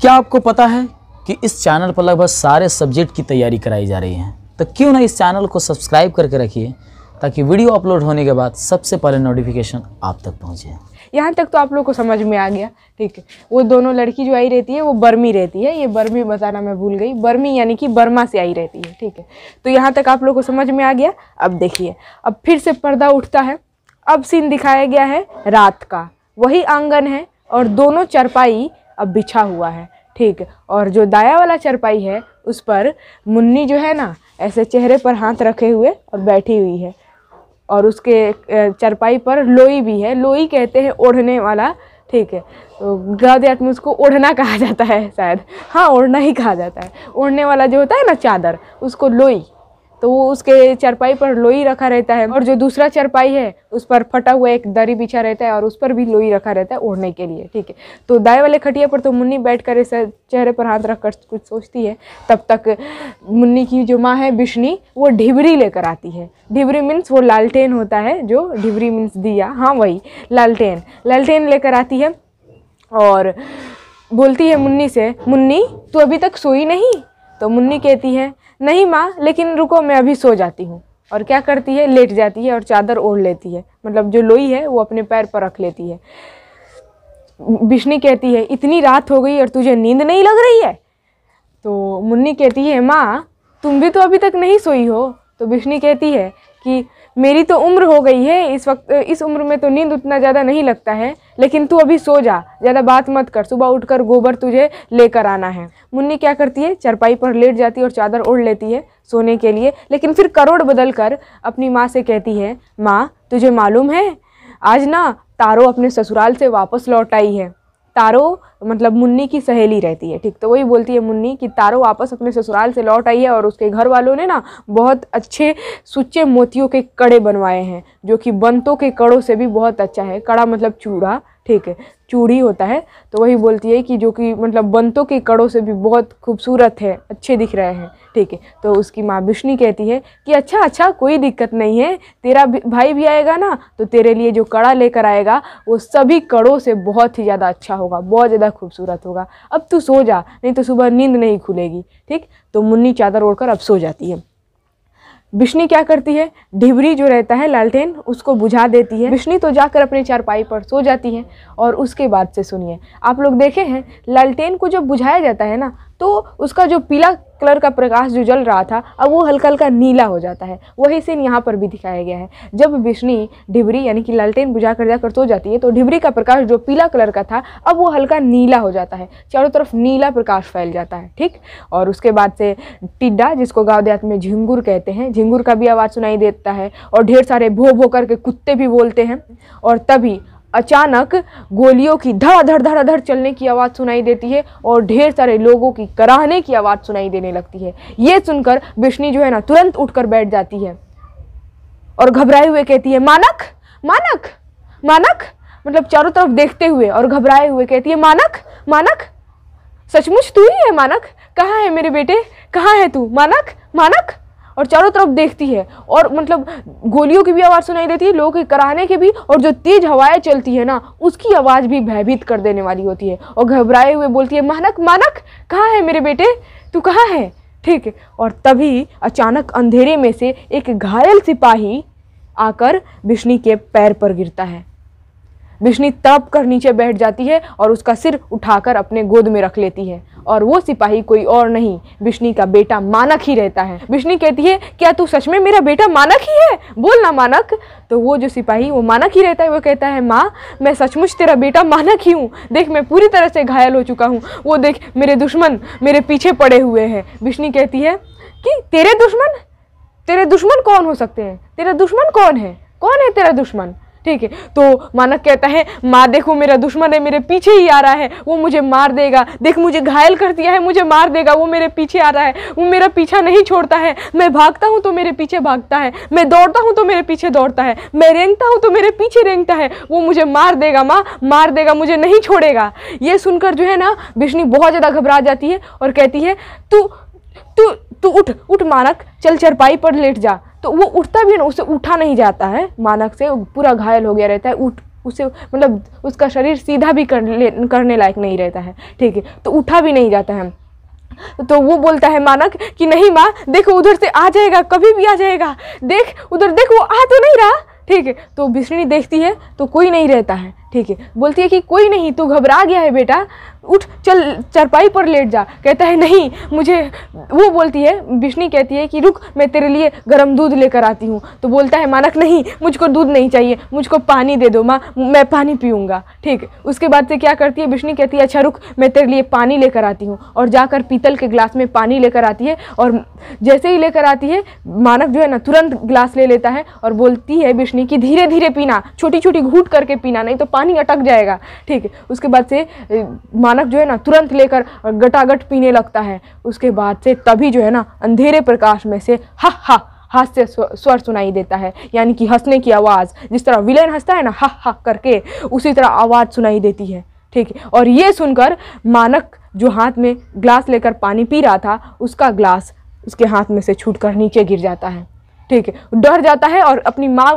क्या आपको पता है कि इस चैनल पर लगभग सारे सब्जेक्ट की तैयारी कराई जा रही है तो क्यों ना इस चैनल को सब्सक्राइब करके रखिए ताकि वीडियो अपलोड होने के बाद सबसे पहले नोटिफिकेशन आप तक पहुँचे यहाँ तक तो आप लोग को समझ में आ गया ठीक है वो दोनों लड़की जो आई रहती है वो बर्मी रहती है ये बर्मी बताना मैं भूल गई बर्मी यानी कि बर्मा से आई रहती है ठीक है तो यहाँ तक आप लोग को समझ में आ गया अब देखिए अब फिर से पर्दा उठता है अब सीन दिखाया गया है रात का वही आंगन है और दोनों चरपाई अब बिछा हुआ है ठीक और जो दाया वाला चरपाई है उस पर मुन्नी जो है ना ऐसे चेहरे पर हाथ रखे हुए और बैठी हुई है और उसके चरपाई पर लोई भी है लोई कहते हैं ओढ़ने वाला ठीक है तो गद्यात में उसको ओढ़ना कहा जाता है शायद हाँ ओढ़ना ही कहा जाता है ओढ़ने वाला जो होता है ना चादर उसको लोई तो वो उसके चारपाई पर लोई रखा रहता है और जो दूसरा चारपाई है उस पर फटा हुआ एक दरी बिछा रहता है और उस पर भी लोई रखा रहता है ओढ़ने के लिए ठीक है तो दाएँ वाले खटिया पर तो मुन्नी बैठ कर ऐसे चेहरे पर हाथ रख कर कुछ सोचती है तब तक मुन्नी की जो माँ है बिश्नी वो ढिबरी लेकर आती है ढिबरी मीन्स वो लालटेन होता है जो ढिबरी मीन्स दिया हाँ वही लालटेन लालटेन लेकर आती है और बोलती है मुन्नी से मुन्नी तू अभी तक सोई नहीं तो मुन्नी कहती है नहीं माँ लेकिन रुको मैं अभी सो जाती हूँ और क्या करती है लेट जाती है और चादर ओढ़ लेती है मतलब जो लोई है वो अपने पैर पर रख लेती है बिश्नी कहती है इतनी रात हो गई और तुझे नींद नहीं लग रही है तो मुन्नी कहती है माँ तुम भी तो अभी तक नहीं सोई हो तो बिश्नी कहती है कि मेरी तो उम्र हो गई है इस वक्त इस उम्र में तो नींद उतना ज़्यादा नहीं लगता है लेकिन तू अभी सो जा ज़्यादा बात मत कर सुबह उठकर गोबर तुझे लेकर आना है मुन्नी क्या करती है चरपाई पर लेट जाती है और चादर ओढ़ लेती है सोने के लिए लेकिन फिर करोड़ बदल कर अपनी माँ से कहती है माँ तुझे मालूम है आज ना तारो अपने ससुराल से वापस लौट आई है तारो मतलब मुन्नी की सहेली रहती है ठीक तो वही बोलती है मुन्नी कि तारो वापस अपने ससुराल से लौट आई है और उसके घर वालों ने ना बहुत अच्छे सुच्चे मोतियों के कड़े बनवाए हैं जो कि बंतों के कड़ों से भी बहुत अच्छा है कड़ा मतलब चूड़ा ठीक है चूड़ी होता है तो वही बोलती है कि जो कि मतलब बंतों के कड़ों से भी बहुत खूबसूरत है अच्छे दिख रहे हैं ठीक है तो उसकी माँ बिश्नी कहती है कि अच्छा अच्छा कोई दिक्कत नहीं है तेरा भाई भी आएगा ना तो तेरे लिए जो कड़ा लेकर आएगा वो सभी कड़ों से बहुत ही ज़्यादा अच्छा होगा बहुत ज़्यादा खूबसूरत होगा अब तू सो जा नहीं तो सुबह नींद नहीं खुलेगी ठीक तो मुन्नी चादर ओढ़ अब सो जाती है बिश्नी क्या करती है ढिबरी जो रहता है लालटेन उसको बुझा देती है बिश्नी तो जाकर अपने चारपाई पर सो जाती है और उसके बाद से सुनिए आप लोग देखे हैं लालटेन को जब बुझाया जाता है ना तो उसका जो पीला कलर का प्रकाश जो जल रहा था अब वो हल्का हल्का नीला हो जाता है वही सीन यहाँ पर भी दिखाया गया है जब विष्णु ढिबरी यानी कि लालटेन बुझा कर जाकर सो जाती है तो ढिबरी का प्रकाश जो पीला कलर का था अब वो हल्का नीला हो जाता है चारों तरफ नीला प्रकाश फैल जाता है ठीक और उसके बाद से टिड्डा जिसको गाँव देहात में झिंगुर कहते हैं झिंगुर का भी आवाज़ सुनाई देता है और ढेर सारे भो भो करके कुत्ते भी बोलते हैं और तभी अचानक गोलियों की धड़ाधड़ धड़ाधड़ चलने की आवाज़ सुनाई देती है और ढेर सारे लोगों की कराहने की आवाज़ सुनाई देने लगती है ये सुनकर बिश्नी जो है ना तुरंत उठकर बैठ जाती है और घबराए हुए कहती है मानक मानक मानक मतलब चारों तरफ देखते हुए और घबराए हुए कहती है मानक मानक सचमुच तू ही है मानक कहाँ है मेरे बेटे कहाँ है तू मानक मानक और चारों तरफ देखती है और मतलब गोलियों की भी आवाज़ सुनाई देती है लोगों के कराने की भी और जो तेज़ हवाएं चलती है ना उसकी आवाज़ भी भयभीत कर देने वाली होती है और घबराए हुए बोलती है मानक मानक कहाँ है मेरे बेटे तू कहाँ है ठीक है और तभी अचानक अंधेरे में से एक घायल सिपाही आकर बिश्नी के पैर पर गिरता है बिश्नी तप कर नीचे बैठ जाती है और उसका सिर उठाकर अपने गोद में रख लेती है और वो सिपाही कोई और नहीं बिश्नी का बेटा मानक ही रहता है बिश्नी कहती है क्या तू सच में मेरा बेटा मानक ही है बोल ना मानक तो वो जो सिपाही वो मानक ही रहता है वो कहता है माँ मैं सचमुच तेरा बेटा मानक ही हूँ देख मैं पूरी तरह से घायल हो चुका हूँ वो देख मेरे दुश्मन मेरे पीछे पड़े हुए हैं बिश्नी कहती है कि तेरे दुश्मन तेरे दुश्मन कौन हो सकते हैं तेरा दुश्मन कौन है कौन है तेरा दुश्मन ठीक है तो मानक कहता है माँ देखो मेरा दुश्मन है मेरे पीछे ही आ रहा है वो मुझे मार देगा देख मुझे घायल कर दिया है मुझे मार देगा वो मेरे पीछे आ रहा है वो मेरा पीछा नहीं छोड़ता है मैं भागता हूँ तो मेरे पीछे भागता है मैं दौड़ता हूँ तो मेरे पीछे दौड़ता है मैं रेंगता हूँ तो मेरे पीछे रेंगता है वो मुझे मार देगा माँ मार देगा मुझे नहीं छोड़ेगा ये सुनकर जो है ना बिश्नी बहुत ज़्यादा घबरा जाती है और कहती है तू तू तो उठ उठ मानक चल चरपाई पर लेट जा तो वो उठता भी ना उसे उठा नहीं जाता है मानक से पूरा घायल हो गया रहता है उठ उसे मतलब उसका शरीर सीधा भी कर ले करने लायक नहीं रहता है ठीक है तो उठा भी नहीं जाता है तो वो बोलता है मानक कि नहीं माँ देखो उधर से आ जाएगा कभी भी आ जाएगा देख उधर देख वो आ तो नहीं रहा ठीक है तो बिसनी देखती है तो कोई नहीं रहता है ठीक है बोलती है कि कोई नहीं तू घबरा गया है बेटा उठ चल चरपाई पर लेट जा कहता है नहीं मुझे वो बोलती है बिश्नी कहती है कि रुक मैं तेरे लिए गर्म दूध लेकर आती हूँ तो बोलता है मानक नहीं मुझको दूध नहीं चाहिए मुझको पानी दे दो माँ मैं पानी पीऊँगा ठीक उसके बाद से क्या करती है बिश्नी कहती है अच्छा रुक मैं तेरे लिए पानी लेकर आती हूँ और जाकर पीतल के ग्लास में पानी लेकर आती है और जैसे ही लेकर आती है मानक जो है ना तुरंत ग्लास ले लेता है और बोलती है बिश्नी कि धीरे धीरे पीना छोटी छोटी घूट करके पीना नहीं तो पानी पानी अटक जाएगा ठीक है उसके बाद से मानक जो है ना तुरंत लेकर गटागट पीने लगता है उसके बाद से तभी जो है ना अंधेरे प्रकाश में से हा हा हास्य स्वर सुनाई देता है यानी कि हंसने की आवाज़ जिस तरह विलेन हंसता है ना हा हा करके उसी तरह आवाज़ सुनाई देती है ठीक है और ये सुनकर मानक जो हाथ में ग्लास लेकर पानी पी रहा था उसका ग्लास उसके हाथ में से छूट नीचे गिर जाता है ठीक है डर जाता है और अपनी माँ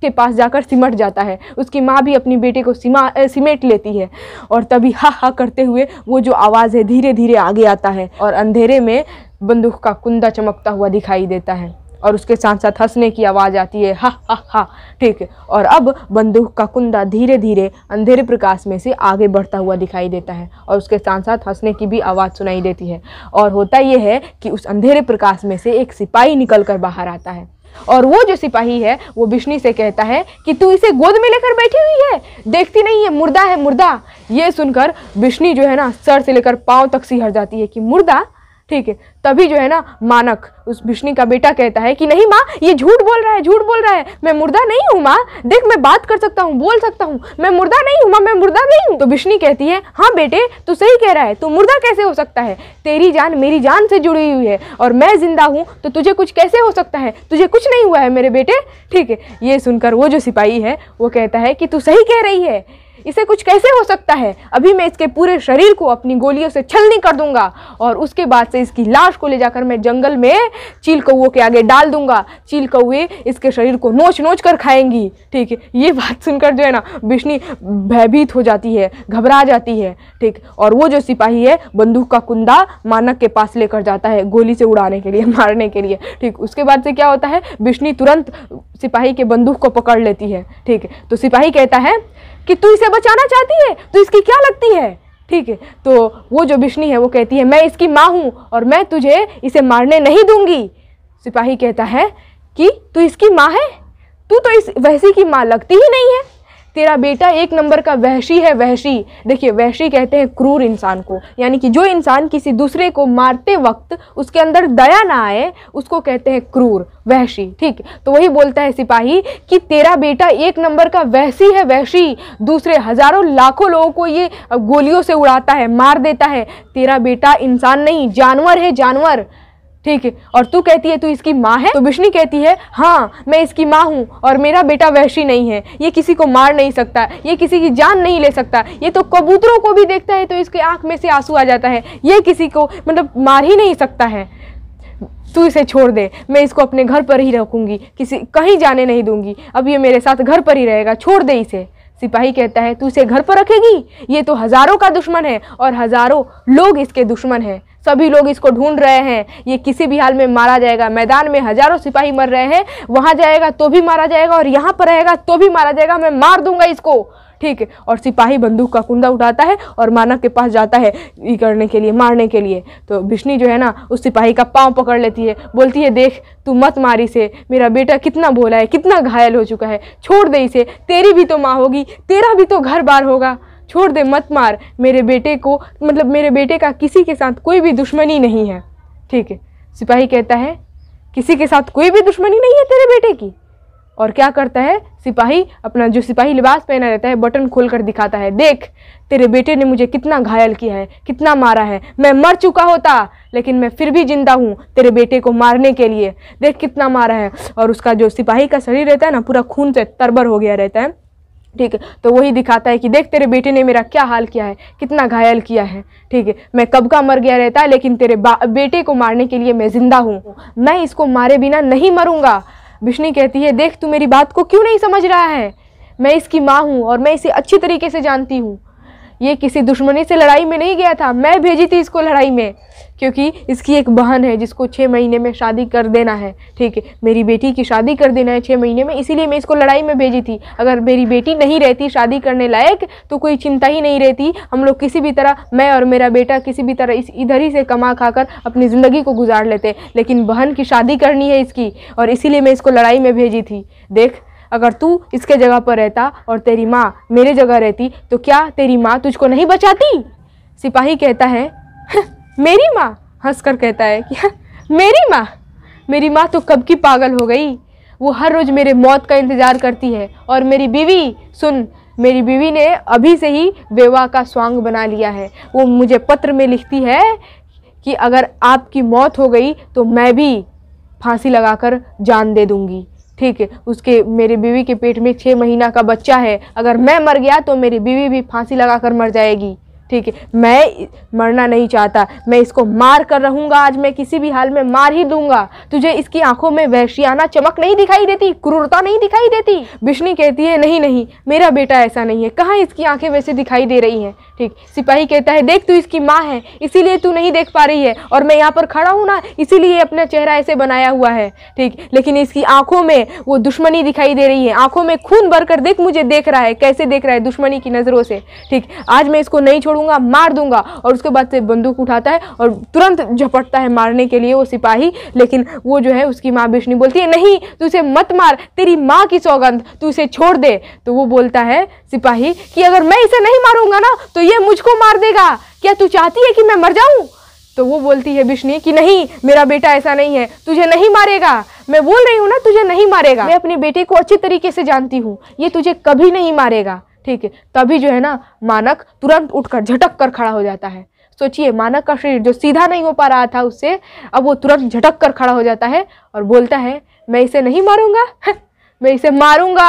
के पास जाकर सिमट जाता है उसकी माँ भी अपनी बेटे को सिमा सिमेट लेती है और तभी हा हा करते हुए वो जो आवाज़ है धीरे धीरे आगे आता है और अंधेरे में बंदूक का कुंदा चमकता हुआ दिखाई देता है और उसके साथ साथ हंसने की आवाज़ आती है हा हा हा ठीक है और अब बंदूक का कुंदा धीरे धीरे अंधेरे प्रकाश में से आगे बढ़ता हुआ दिखाई देता है और उसके साथ साथ हंसने की भी आवाज़ सुनाई देती है और होता यह है कि उस अंधेरे प्रकाश में से एक सिपाही निकल कर बाहर आता है और वो जो सिपाही है वो बिश्नी से कहता है कि तू इसे गोद में लेकर बैठी हुई है देखती नहीं है मुर्दा है मुर्दा ये सुनकर बिश्नी जो है ना सर से लेकर पाँव तक सिहर जाती है कि मुर्दा ठीक है तभी जो है ना मानक उस विष्णु का बेटा कहता है कि नहीं माँ ये झूठ बोल रहा है झूठ बोल रहा है मैं मुर्दा नहीं हूँ माँ देख मैं बात कर सकता हूँ बोल सकता हूँ मैं मुर्दा नहीं हूँ माँ मैं मुर्दा नहीं हूँ तो विष्णु कहती है हाँ बेटे तू सही कह रहा है तू मुर्दा कैसे हो सकता है तेरी जान मेरी जान से जुड़ी हुई है और मैं जिंदा हूँ तो तुझे कुछ कैसे हो सकता है तुझे कुछ नहीं हुआ है मेरे बेटे ठीक है ये सुनकर वो जो सिपाही है वो कहता है कि तू सही कह रही है इसे कुछ कैसे हो सकता है अभी मैं इसके पूरे शरीर को अपनी गोलियों से छलनी कर दूंगा और उसके बाद से इसकी लाश को ले जाकर मैं जंगल में चील कौओ के आगे डाल दूंगा चील कौए इसके शरीर को नोच नोच कर खाएंगी ठीक है ये बात सुनकर जो है ना बिश्नी भयभीत हो जाती है घबरा जाती है ठीक और वो जो सिपाही है बंदूक का कुंदा मानक के पास लेकर जाता है गोली से उड़ाने के लिए मारने के लिए ठीक उसके बाद से क्या होता है बिश्नी तुरंत सिपाही के बंदूक को पकड़ लेती है ठीक है तो सिपाही कहता है कि तू इसे बचाना चाहती है तो इसकी क्या लगती है ठीक है तो वो जो बिश्नी है वो कहती है मैं इसकी माँ हूँ और मैं तुझे इसे मारने नहीं दूंगी सिपाही कहता है कि तू इसकी माँ है तू तो इस वैसी की माँ लगती ही नहीं है तेरा बेटा एक नंबर का वहशी है वहशी देखिए वहशी कहते हैं क्रूर इंसान को यानी कि जो इंसान किसी दूसरे को मारते वक्त उसके अंदर दया ना आए उसको कहते हैं क्रूर वहशी ठीक तो वही बोलता है सिपाही कि तेरा बेटा एक नंबर का वहशी है वहशी दूसरे हज़ारों लाखों लोगों को ये गोलियों से उड़ाता है मार देता है तेरा बेटा इंसान नहीं जानवर है जानवर ठीक है और तू कहती है तू इसकी माँ है तो बिश्नी कहती है हाँ मैं इसकी माँ हूँ और मेरा बेटा वैशी नहीं है ये किसी को मार नहीं सकता ये किसी की जान नहीं ले सकता ये तो कबूतरों को भी देखता है तो इसके आँख में से आंसू आ जाता है ये किसी को मतलब मार ही नहीं सकता है तू इसे छोड़ दे मैं इसको अपने घर पर ही रखूँगी किसी कहीं जाने नहीं दूंगी अब ये मेरे साथ घर पर ही रहेगा छोड़ दे इसे सिपाही कहता है तू इसे घर पर रखेगी ये तो हज़ारों का दुश्मन है और हज़ारों लोग इसके दुश्मन हैं सभी लोग इसको ढूंढ रहे हैं ये किसी भी हाल में मारा जाएगा मैदान में हजारों सिपाही मर रहे हैं वहाँ जाएगा तो भी मारा जाएगा और यहाँ पर रहेगा तो भी मारा जाएगा मैं मार दूंगा इसको ठीक है और सिपाही बंदूक का कुंदा उठाता है और मानव के पास जाता है ये करने के लिए मारने के लिए तो बिश्नी जो है ना उस सिपाही का पाँव पकड़ लेती है बोलती है देख तू मत मारी से मेरा बेटा कितना भोला है कितना घायल हो चुका है छोड़ दे इसे तेरी भी तो माँ होगी तेरा भी तो घर बार होगा छोड़ दे मत मार मेरे बेटे को मतलब मेरे बेटे का किसी के साथ कोई भी दुश्मनी नहीं है ठीक है सिपाही कहता है किसी के साथ कोई भी दुश्मनी नहीं है तेरे बेटे की और क्या करता है सिपाही अपना जो सिपाही लिबास पहना रहता है बटन खोल कर दिखाता है देख तेरे बेटे ने मुझे कितना घायल किया है कितना मारा है मैं मर चुका होता लेकिन मैं फिर भी जिंदा हूँ तेरे बेटे को मारने के लिए देख कितना मारा है और उसका जो सिपाही का शरीर रहता है ना पूरा खून से तरबर हो गया रहता है ठीक है तो वही दिखाता है कि देख तेरे बेटे ने मेरा क्या हाल किया है कितना घायल किया है ठीक है मैं कब का मर गया रहता है लेकिन तेरे बेटे को मारने के लिए मैं ज़िंदा हूँ मैं इसको मारे बिना नहीं मरूँगा विष्णु कहती है देख तू मेरी बात को क्यों नहीं समझ रहा है मैं इसकी माँ हूँ और मैं इसे अच्छी तरीके से जानती हूँ ये किसी दुश्मनी से लड़ाई में नहीं गया था मैं भेजी थी इसको लड़ाई में क्योंकि इसकी एक बहन है जिसको छः महीने में शादी कर देना है ठीक है मेरी बेटी की शादी कर देना है छः महीने में इसीलिए मैं इसको लड़ाई में भेजी थी अगर मेरी बेटी नहीं रहती शादी करने लायक तो कोई चिंता ही नहीं रहती हम लोग किसी भी तरह मैं और मेरा बेटा किसी भी तरह इस इधर ही से कमा खा कर अपनी ज़िंदगी को गुजार लेते लेकिन बहन की शादी करनी है इसकी और इसीलिए मैं इसको लड़ाई में भेजी थी देख अगर तू इसके जगह पर रहता और तेरी माँ मेरे जगह रहती तो क्या तेरी माँ तुझको नहीं बचाती सिपाही कहता है मेरी माँ हंसकर कहता है कि मेरी माँ मेरी माँ तो कब की पागल हो गई वो हर रोज़ मेरे मौत का इंतज़ार करती है और मेरी बीवी सुन मेरी बीवी ने अभी से ही बेवा का स्वांग बना लिया है वो मुझे पत्र में लिखती है कि अगर आपकी मौत हो गई तो मैं भी फांसी लगाकर जान दे दूँगी ठीक है उसके मेरे बीवी के पेट में छः महीना का बच्चा है अगर मैं मर गया तो मेरी बीवी भी फांसी लगाकर मर जाएगी ठीक है मैं मरना नहीं चाहता मैं इसको मार कर रहूँगा आज मैं किसी भी हाल में मार ही दूंगा तुझे इसकी आंखों में वहशियाना चमक नहीं दिखाई देती क्रूरता नहीं दिखाई देती बिश्नी कहती है नहीं नहीं मेरा बेटा ऐसा नहीं है कहाँ इसकी आंखें वैसे दिखाई दे रही हैं ठीक सिपाही कहता है देख तू इसकी माँ है इसीलिए तू नहीं देख पा रही है और मैं यहाँ पर खड़ा हूँ ना इसीलिए अपना चेहरा ऐसे बनाया हुआ है ठीक लेकिन इसकी आंखों में वो दुश्मनी दिखाई दे रही है आंखों में खून भर कर देख मुझे देख रहा है कैसे देख रहा है दुश्मनी की नज़रों से ठीक आज मैं इसको नहीं छोड़ तोड़ूंगा मार दूंगा और उसके बाद से बंदूक उठाता है और तुरंत झपटता है मारने के लिए वो सिपाही लेकिन वो जो है उसकी माँ विष्णु बोलती है नहीं तू उसे मत मार तेरी माँ की सौगंध तू उसे छोड़ दे तो वो बोलता है सिपाही कि अगर मैं इसे नहीं मारूंगा ना तो ये मुझको मार देगा क्या तू चाहती है कि मैं मर जाऊँ तो वो बोलती है विष्णु कि नहीं मेरा बेटा ऐसा नहीं है तुझे नहीं मारेगा मैं बोल रही हूँ ना तुझे नहीं मारेगा मैं अपने बेटे को अच्छी तरीके से जानती हूँ ये तुझे कभी नहीं मारेगा ठीक है तभी जो है ना मानक तुरंत उठकर झटक कर खड़ा हो जाता है सोचिए मानक का शरीर जो सीधा नहीं हो पा रहा था उससे अब वो तुरंत झटक कर खड़ा हो जाता है और बोलता है मैं इसे नहीं मारूंगा मैं इसे मारूंगा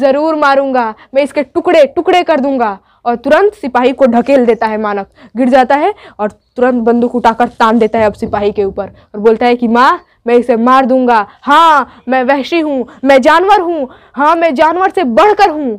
ज़रूर मारूंगा मैं इसके टुकड़े टुकड़े कर दूंगा और तुरंत सिपाही को ढकेल देता है मानक गिर जाता है और तुरंत बंदूक उठाकर तान देता है अब सिपाही के ऊपर और बोलता है कि माँ मैं इसे मार दूंगा हाँ मैं वहशी हूँ मैं जानवर हूँ हाँ मैं जानवर से बढ़कर हूँ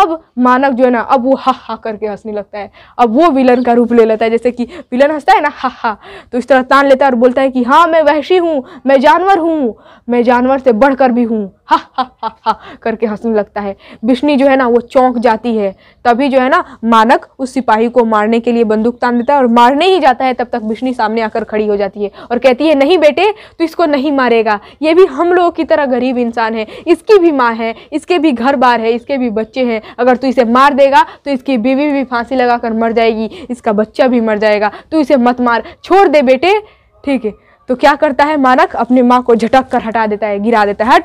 अब मानक जो है ना अब वो हा हा करके हंसने लगता है अब वो विलन का रूप ले लेता है जैसे कि विलन हंसता है ना हा हा तो इस तरह तान लेता है और बोलता है कि हाँ मैं वहशी हूँ मैं जानवर हूँ मैं जानवर से बढ़कर भी हूँ हा हा हा हा करके हंसने लगता है बिश्नी जो है ना वो चौंक जाती है तभी जो है ना मानक उस सिपाही को मारने के लिए बंदूक तान देता है और मारने ही जाता है तब तक बिश्नी सामने आकर खड़ी हो जाती है और कहती है नहीं बेटे तो इसको नहीं मारेगा ये भी हम लोगों की तरह गरीब इंसान है इसकी भी माँ है इसके भी घर बार है इसके भी बच्चे हैं अगर तू इसे मार देगा तो इसकी बीवी भी फांसी लगाकर मर जाएगी इसका बच्चा भी मर जाएगा तू इसे मत मार छोड़ दे बेटे ठीक है तो क्या करता है मानक अपनी माँ को झटक कर हटा देता है गिरा देता है हट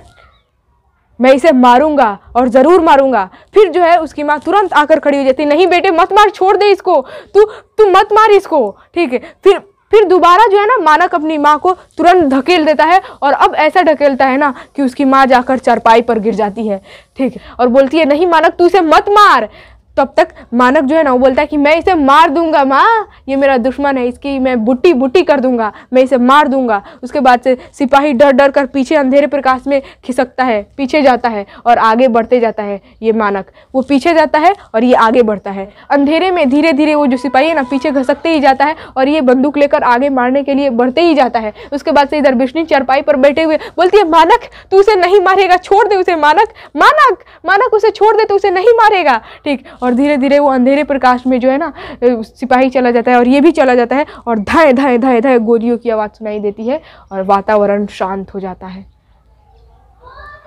मैं इसे मारूंगा और ज़रूर मारूंगा फिर जो है उसकी माँ तुरंत आकर खड़ी हो जाती नहीं बेटे मत मार छोड़ दे इसको तू तू मत मार इसको ठीक है फिर फिर दोबारा जो है ना मानक अपनी माँ को तुरंत धकेल देता है और अब ऐसा ढकेलता है ना कि उसकी माँ जाकर चारपाई पर गिर जाती है ठीक है और बोलती है नहीं मानक तू इसे मत मार तो अब तक मानक जो है ना वो बोलता है कि मैं इसे मार दूंगा माँ ये मेरा दुश्मन है इसकी मैं बुट्टी बुट्टी कर दूंगा मैं इसे मार दूंगा उसके बाद से सिपाही डर डर कर पीछे अंधेरे प्रकाश में खिसकता है पीछे जाता है और आगे बढ़ते जाता है ये मानक वो पीछे जाता है और ये आगे बढ़ता है अंधेरे में धीरे धीरे वो जो सिपाही है ना पीछे घसकते ही जाता है और ये बंदूक लेकर आगे मारने के लिए बढ़ते ही जाता है उसके बाद से इधर विष्णु चरपाई पर बैठे हुए बोलती है मानक तू उसे नहीं मारेगा छोड़ दे उसे मानक मानक मानक उसे छोड़ दे तो उसे नहीं मारेगा ठीक और और धीरे धीरे वो अंधेरे प्रकाश में जो है ना सिपाही चला जाता है और ये भी चला जाता है और धाए धाए धाए धाए गोलियों की आवाज़ सुनाई देती है और वातावरण शांत हो जाता है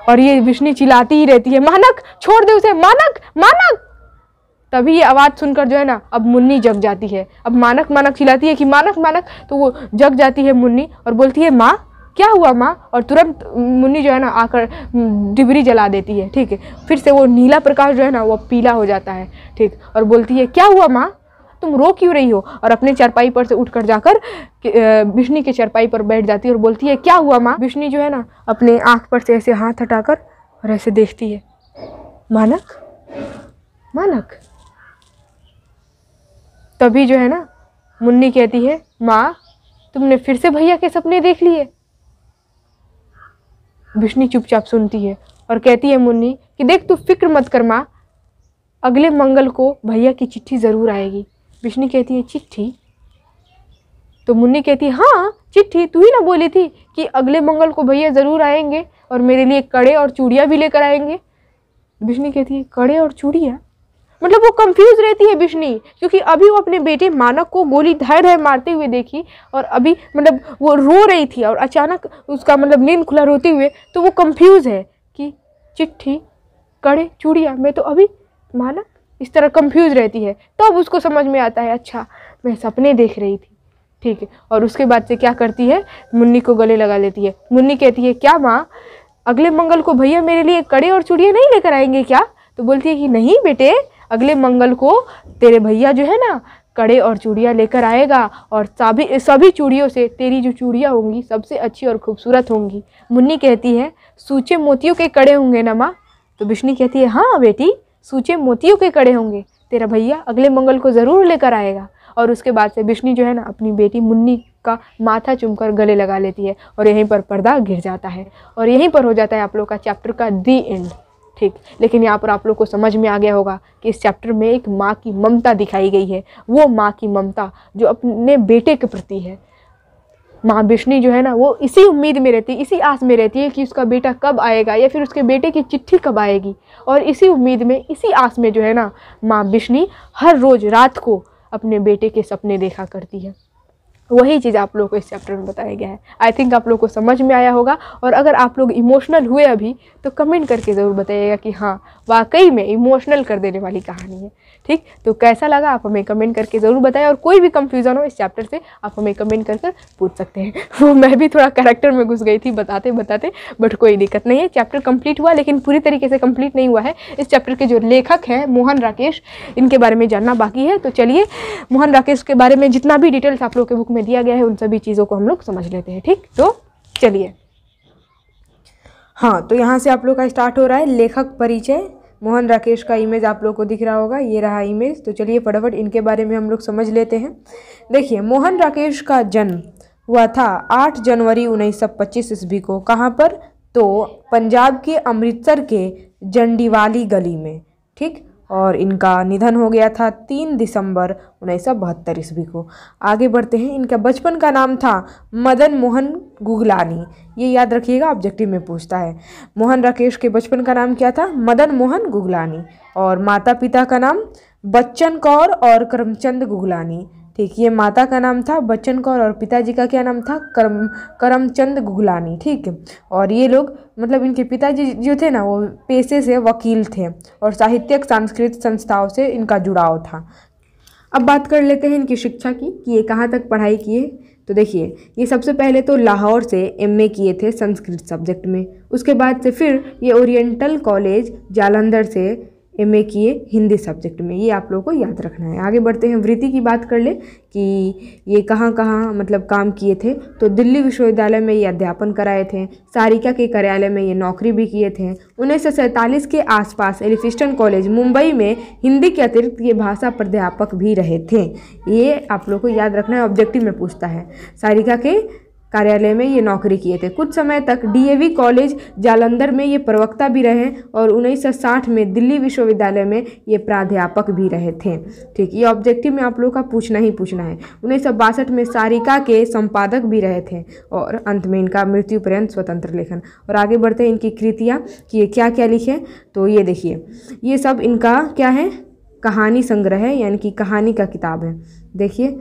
और ये विष्णु चिल्लाती ही रहती है मानक छोड़ दे उसे मानक मानक तभी ये आवाज़ सुनकर जो है ना अब मुन्नी जग जाती है अब मानक मानक चिल्लाती है कि मानक मानक तो वो जग जाती है मुन्नी और बोलती है माँ क्या हुआ माँ और तुरंत मुन्नी जो है ना आकर डिबरी जला देती है ठीक है फिर से वो नीला प्रकाश जो है ना वो पीला हो जाता है ठीक और बोलती है क्या हुआ माँ तुम रो क्यों रही हो और अपने चारपाई पर से उठकर जाकर बिश्नी के चारपाई पर बैठ जाती है और बोलती है क्या हुआ माँ बिश्नी जो है ना अपने आँख पर से ऐसे हाथ हटाकर और ऐसे देखती है मानक मानक तभी जो है ना मुन्नी कहती है माँ तुमने फिर से भैया के सपने देख लिए बिश्नी चुपचाप सुनती है और कहती है मुन्नी कि देख तू फिक्र मत कर माँ अगले मंगल को भैया की चिट्ठी ज़रूर आएगी बिश्नी कहती है चिट्ठी तो मुन्नी कहती है हाँ चिट्ठी तू ही ना बोली थी कि अगले मंगल को भैया ज़रूर आएंगे और मेरे लिए कड़े और चूड़ियाँ भी लेकर आएंगे बिश्नी कहती है कड़े और चूड़ियाँ मतलब वो कंफ्यूज रहती है बिश्नी क्योंकि अभी वो अपने बेटे मानक को गोली धर धर मारते हुए देखी और अभी मतलब वो रो रही थी और अचानक उसका मतलब नींद खुला रोते हुए तो वो कंफ्यूज है कि चिट्ठी कड़े चूड़िया मैं तो अभी मानक इस तरह कंफ्यूज रहती है तब तो उसको समझ में आता है अच्छा मैं सपने देख रही थी ठीक है और उसके बाद से क्या करती है मुन्नी को गले लगा लेती है मुन्नी कहती है क्या माँ अगले मंगल को भैया मेरे लिए कड़े और चूड़िया नहीं लेकर आएंगे क्या तो बोलती है कि नहीं बेटे अगले मंगल को तेरे भैया जो है ना कड़े और चूड़ियाँ लेकर आएगा और सभी सभी चूड़ियों से तेरी जो चूड़ियाँ होंगी सबसे अच्छी और खूबसूरत होंगी मुन्नी कहती है सूचे मोतियों के कड़े होंगे ना माँ तो बिश्नी कहती है हाँ बेटी सूचे मोतियों के कड़े होंगे तेरा भैया अगले मंगल को ज़रूर लेकर आएगा और उसके बाद से बिश्नी जो है ना अपनी बेटी मुन्नी का माथा चुमकर गले लगा लेती है और यहीं पर पर्दा गिर जाता है और यहीं पर हो जाता है आप लोग का चैप्टर का दी एंड ठीक लेकिन यहाँ पर आप लोग को समझ में आ गया होगा कि इस चैप्टर में एक माँ की ममता दिखाई गई है वो माँ की ममता जो अपने बेटे के प्रति है माँ विष्णु जो है ना वो इसी उम्मीद में रहती है इसी आस में रहती है कि उसका बेटा कब आएगा या फिर उसके बेटे की चिट्ठी कब आएगी और इसी उम्मीद में इसी आस में जो है ना माँ विष्णु हर रोज़ रात को अपने बेटे के सपने देखा करती है वही चीज़ आप लोग को इस चैप्टर में बताया गया है आई थिंक आप लोग को समझ में आया होगा और अगर आप लोग इमोशनल हुए अभी तो कमेंट करके ज़रूर बताइएगा कि हाँ वाकई में इमोशनल कर देने वाली कहानी है ठीक तो कैसा लगा आप हमें कमेंट करके ज़रूर बताएं और कोई भी कंफ्यूज़न हो इस चैप्टर से आप हमें कमेंट कर कर पूछ सकते हैं वो मैं भी थोड़ा करेक्टर में घुस गई थी बताते बताते बट कोई दिक्कत नहीं है चैप्टर कम्प्लीट हुआ लेकिन पूरी तरीके से कम्प्लीट नहीं हुआ है इस चैप्टर के जो लेखक हैं मोहन राकेश इनके बारे में जानना बाकी है तो चलिए मोहन राकेश के बारे में जितना भी डिटेल्स आप लोग के बुक में में दिया गया है उन सभी चीज़ों को हम लोग समझ लेते हैं ठीक तो चलिए हाँ तो यहाँ से आप लोग का स्टार्ट हो रहा है लेखक परिचय मोहन राकेश का इमेज आप लोग को दिख रहा होगा ये रहा इमेज तो चलिए फटाफट इनके बारे में हम लोग समझ लेते हैं देखिए मोहन राकेश का जन्म हुआ था 8 जनवरी 1925 ईस्वी को कहाँ पर तो पंजाब के अमृतसर के जंडीवाली गली में ठीक और इनका निधन हो गया था तीन दिसंबर उन्नीस सौ बहत्तर ईस्वी को आगे बढ़ते हैं इनका बचपन का नाम था मदन मोहन गुगलानी ये याद रखिएगा ऑब्जेक्टिव में पूछता है मोहन राकेश के बचपन का नाम क्या था मदन मोहन गुगलानी और माता पिता का नाम बच्चन कौर और करमचंद गुगलानी ठीक ये माता का नाम था बच्चन कौर और पिताजी का क्या नाम था करम करमचंद गुगलानी ठीक और ये लोग मतलब इनके पिताजी जो थे ना वो पेशे से वकील थे और साहित्यक सांस्कृतिक संस्थाओं से इनका जुड़ाव था अब बात कर लेते हैं इनकी शिक्षा की कि ये कहाँ तक पढ़ाई किए तो देखिए ये सबसे पहले तो लाहौर से एम किए थे संस्कृत सब्जेक्ट में उसके बाद से फिर ये ओरिएंटल कॉलेज जालंधर से एम किए हिंदी सब्जेक्ट में ये आप लोगों को याद रखना है आगे बढ़ते हैं वृत्ति की बात कर ले कि ये कहाँ कहाँ मतलब काम किए थे तो दिल्ली विश्वविद्यालय में ये अध्यापन कराए थे सारिका के कार्यालय में ये नौकरी भी किए थे उन्नीस के आसपास एलिफिस्टन कॉलेज मुंबई में हिंदी के अतिरिक्त ये भाषा प्राध्यापक भी रहे थे ये आप लोग को याद रखना है ऑब्जेक्टिव में पूछता है सारिका के कार्यालय में ये नौकरी किए थे कुछ समय तक डीएवी कॉलेज जालंधर में ये प्रवक्ता भी रहे और 1960 में दिल्ली विश्वविद्यालय में ये प्राध्यापक भी रहे थे ठीक ये ऑब्जेक्टिव में आप लोगों का पूछना ही पूछना है उन्नीस में सारिका के संपादक भी रहे थे और अंत में इनका मृत्यु पर्यंत स्वतंत्र लेखन और आगे बढ़ते हैं इनकी कृतियाँ कि ये क्या क्या लिखे तो ये देखिए ये सब इनका क्या है कहानी संग्रह है यानी कि कहानी का किताब है देखिए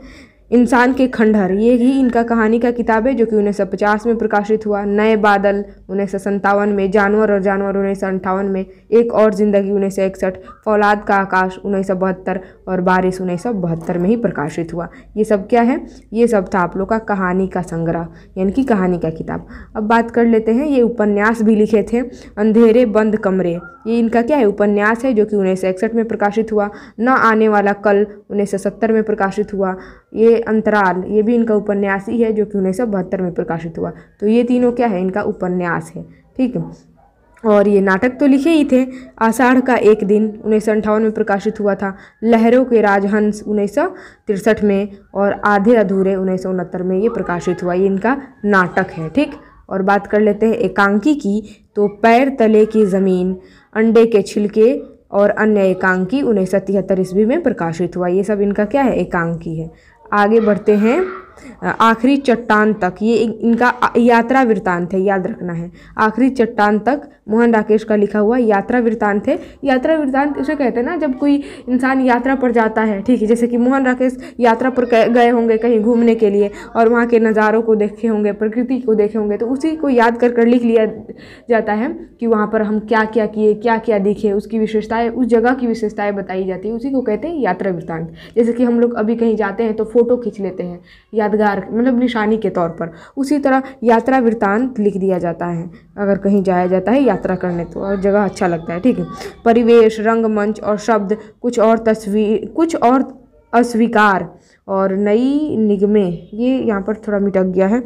इंसान के खंडहर ये ही इनका कहानी का किताब है जो कि उन्नीस सौ पचास में प्रकाशित हुआ नए बादल उन्नीस सौ सन्तावन में जानवर और जानवर उन्नीस सौ अंठावन में एक और ज़िंदगी उन्नीस सौ इकसठ फौलाद का आकाश उन्नीस सौ बहत्तर और बारिश उन्नीस सौ बहत्तर में ही प्रकाशित हुआ ये सब क्या है ये सब था आप लोग का कहानी का संग्रह यानी कि कहानी का किताब अब बात कर लेते हैं ये उपन्यास भी लिखे थे अंधेरे बंद कमरे ये इनका क्या है उपन्यास है जो कि उन्नीस सौ इकसठ में प्रकाशित हुआ न आने वाला कल उन्नीस सौ सत्तर में प्रकाशित हुआ ये अंतराल ये भी इनका उपन्यास ही है जो कि उन्नीस में प्रकाशित हुआ तो ये तीनों क्या है इनका उपन्यास है ठीक है और ये नाटक तो लिखे ही थे आषाढ़ का एक दिन उन्नीस में प्रकाशित हुआ था लहरों के राजहंस उन्नीस में और आधे अधूरे उन्नीस में ये प्रकाशित हुआ ये इनका नाटक है ठीक और बात कर लेते हैं एकांकी की तो पैर तले की ज़मीन अंडे के छिलके और अन्य एकांकी उन्नीस सौ तिहत्तर ईस्वी में प्रकाशित हुआ ये सब इनका क्या है एकांकी है आगे बढ़ते हैं आखिरी चट्टान तक ये इनका यात्रा वृतांत है याद रखना है आखिरी चट्टान तक मोहन राकेश का लिखा हुआ यात्रा वृतांत है यात्रा वृतांत उसे कहते हैं ना जब कोई इंसान यात्रा पर जाता है ठीक है जैसे कि मोहन राकेश यात्रा पर गए होंगे कहीं घूमने के लिए और वहाँ के नज़ारों को देखे होंगे प्रकृति को देखे होंगे तो उसी को याद कर कर लिख लिया जाता है कि वहाँ पर हम क्या क्या किए क्या क्या दिखे उसकी विशेषताएँ उस जगह की विशेषताएँ बताई जाती है उसी को कहते हैं यात्रा वृतांत जैसे कि हम लोग अभी कहीं जाते हैं तो फ़ोटो खींच लेते हैं या यादगार मतलब निशानी के तौर पर उसी तरह यात्रा वृत्तांत लिख दिया जाता है अगर कहीं जाया जाता है यात्रा करने तो और जगह अच्छा लगता है ठीक है परिवेश रंगमंच और शब्द कुछ और तस्वीर कुछ और अस्वीकार और नई निगमे ये यहाँ पर थोड़ा मिटक गया है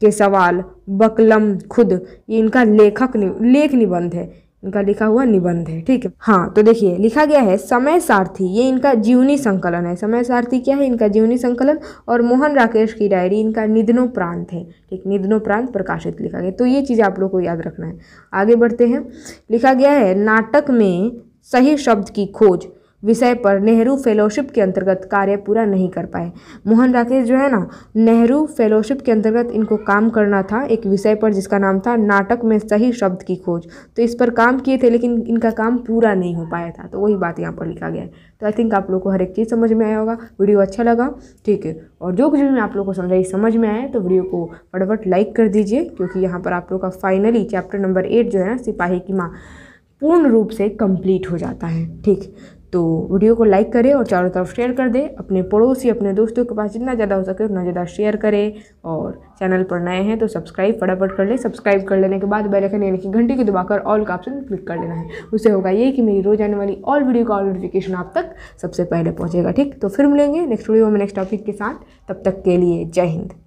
के सवाल बकलम खुद ये इनका लेखक नि, लेख निबंध है इनका लिखा हुआ निबंध है ठीक है हाँ तो देखिए लिखा गया है समय सारथी ये इनका जीवनी संकलन है समय सारथी क्या है इनका जीवनी संकलन और मोहन राकेश की डायरी इनका निधनो प्रांत है ठीक निधनो प्रांत प्रकाशित लिखा गया तो ये चीज़ आप लोग को याद रखना है आगे बढ़ते हैं लिखा गया है नाटक में सही शब्द की खोज विषय पर नेहरू फेलोशिप के अंतर्गत कार्य पूरा नहीं कर पाए मोहन राकेश जो है ना नेहरू फेलोशिप के अंतर्गत इनको काम करना था एक विषय पर जिसका नाम था नाटक में सही शब्द की खोज तो इस पर काम किए थे लेकिन इनका काम पूरा नहीं हो पाया था तो वही बात यहाँ पर लिखा गया है तो आई थिंक आप लोग को हर एक चीज़ समझ में आया होगा वीडियो अच्छा लगा ठीक है और जो कुछ भी मैं आप लोग को समझाई समझ में आया तो वीडियो को फटाफट लाइक कर दीजिए क्योंकि यहाँ पर आप लोग का फाइनली चैप्टर नंबर एट जो है सिपाही की माँ पूर्ण रूप से कंप्लीट हो जाता है ठीक तो वीडियो को लाइक करें और चारों तरफ शेयर कर दें अपने पड़ोसी अपने दोस्तों के पास जितना ज़्यादा हो सके उतना ज़्यादा शेयर करें और चैनल पर नए हैं तो सब्सक्राइब फटाफट कर लें सब्सक्राइब कर लेने के बाद बेलाइकन यानी कि घंटी को दबाकर ऑल का ऑप्शन क्लिक कर लेना है उससे होगा ये कि मेरी रोज आने वाली ऑल वीडियो का ऑल नोटिफिकेशन आप तक सबसे पहले पहुँचेगा ठीक तो फिर मिलेंगे नेक्स्ट वीडियो में नेक्स्ट टॉपिक के साथ तब तक के लिए जय हिंद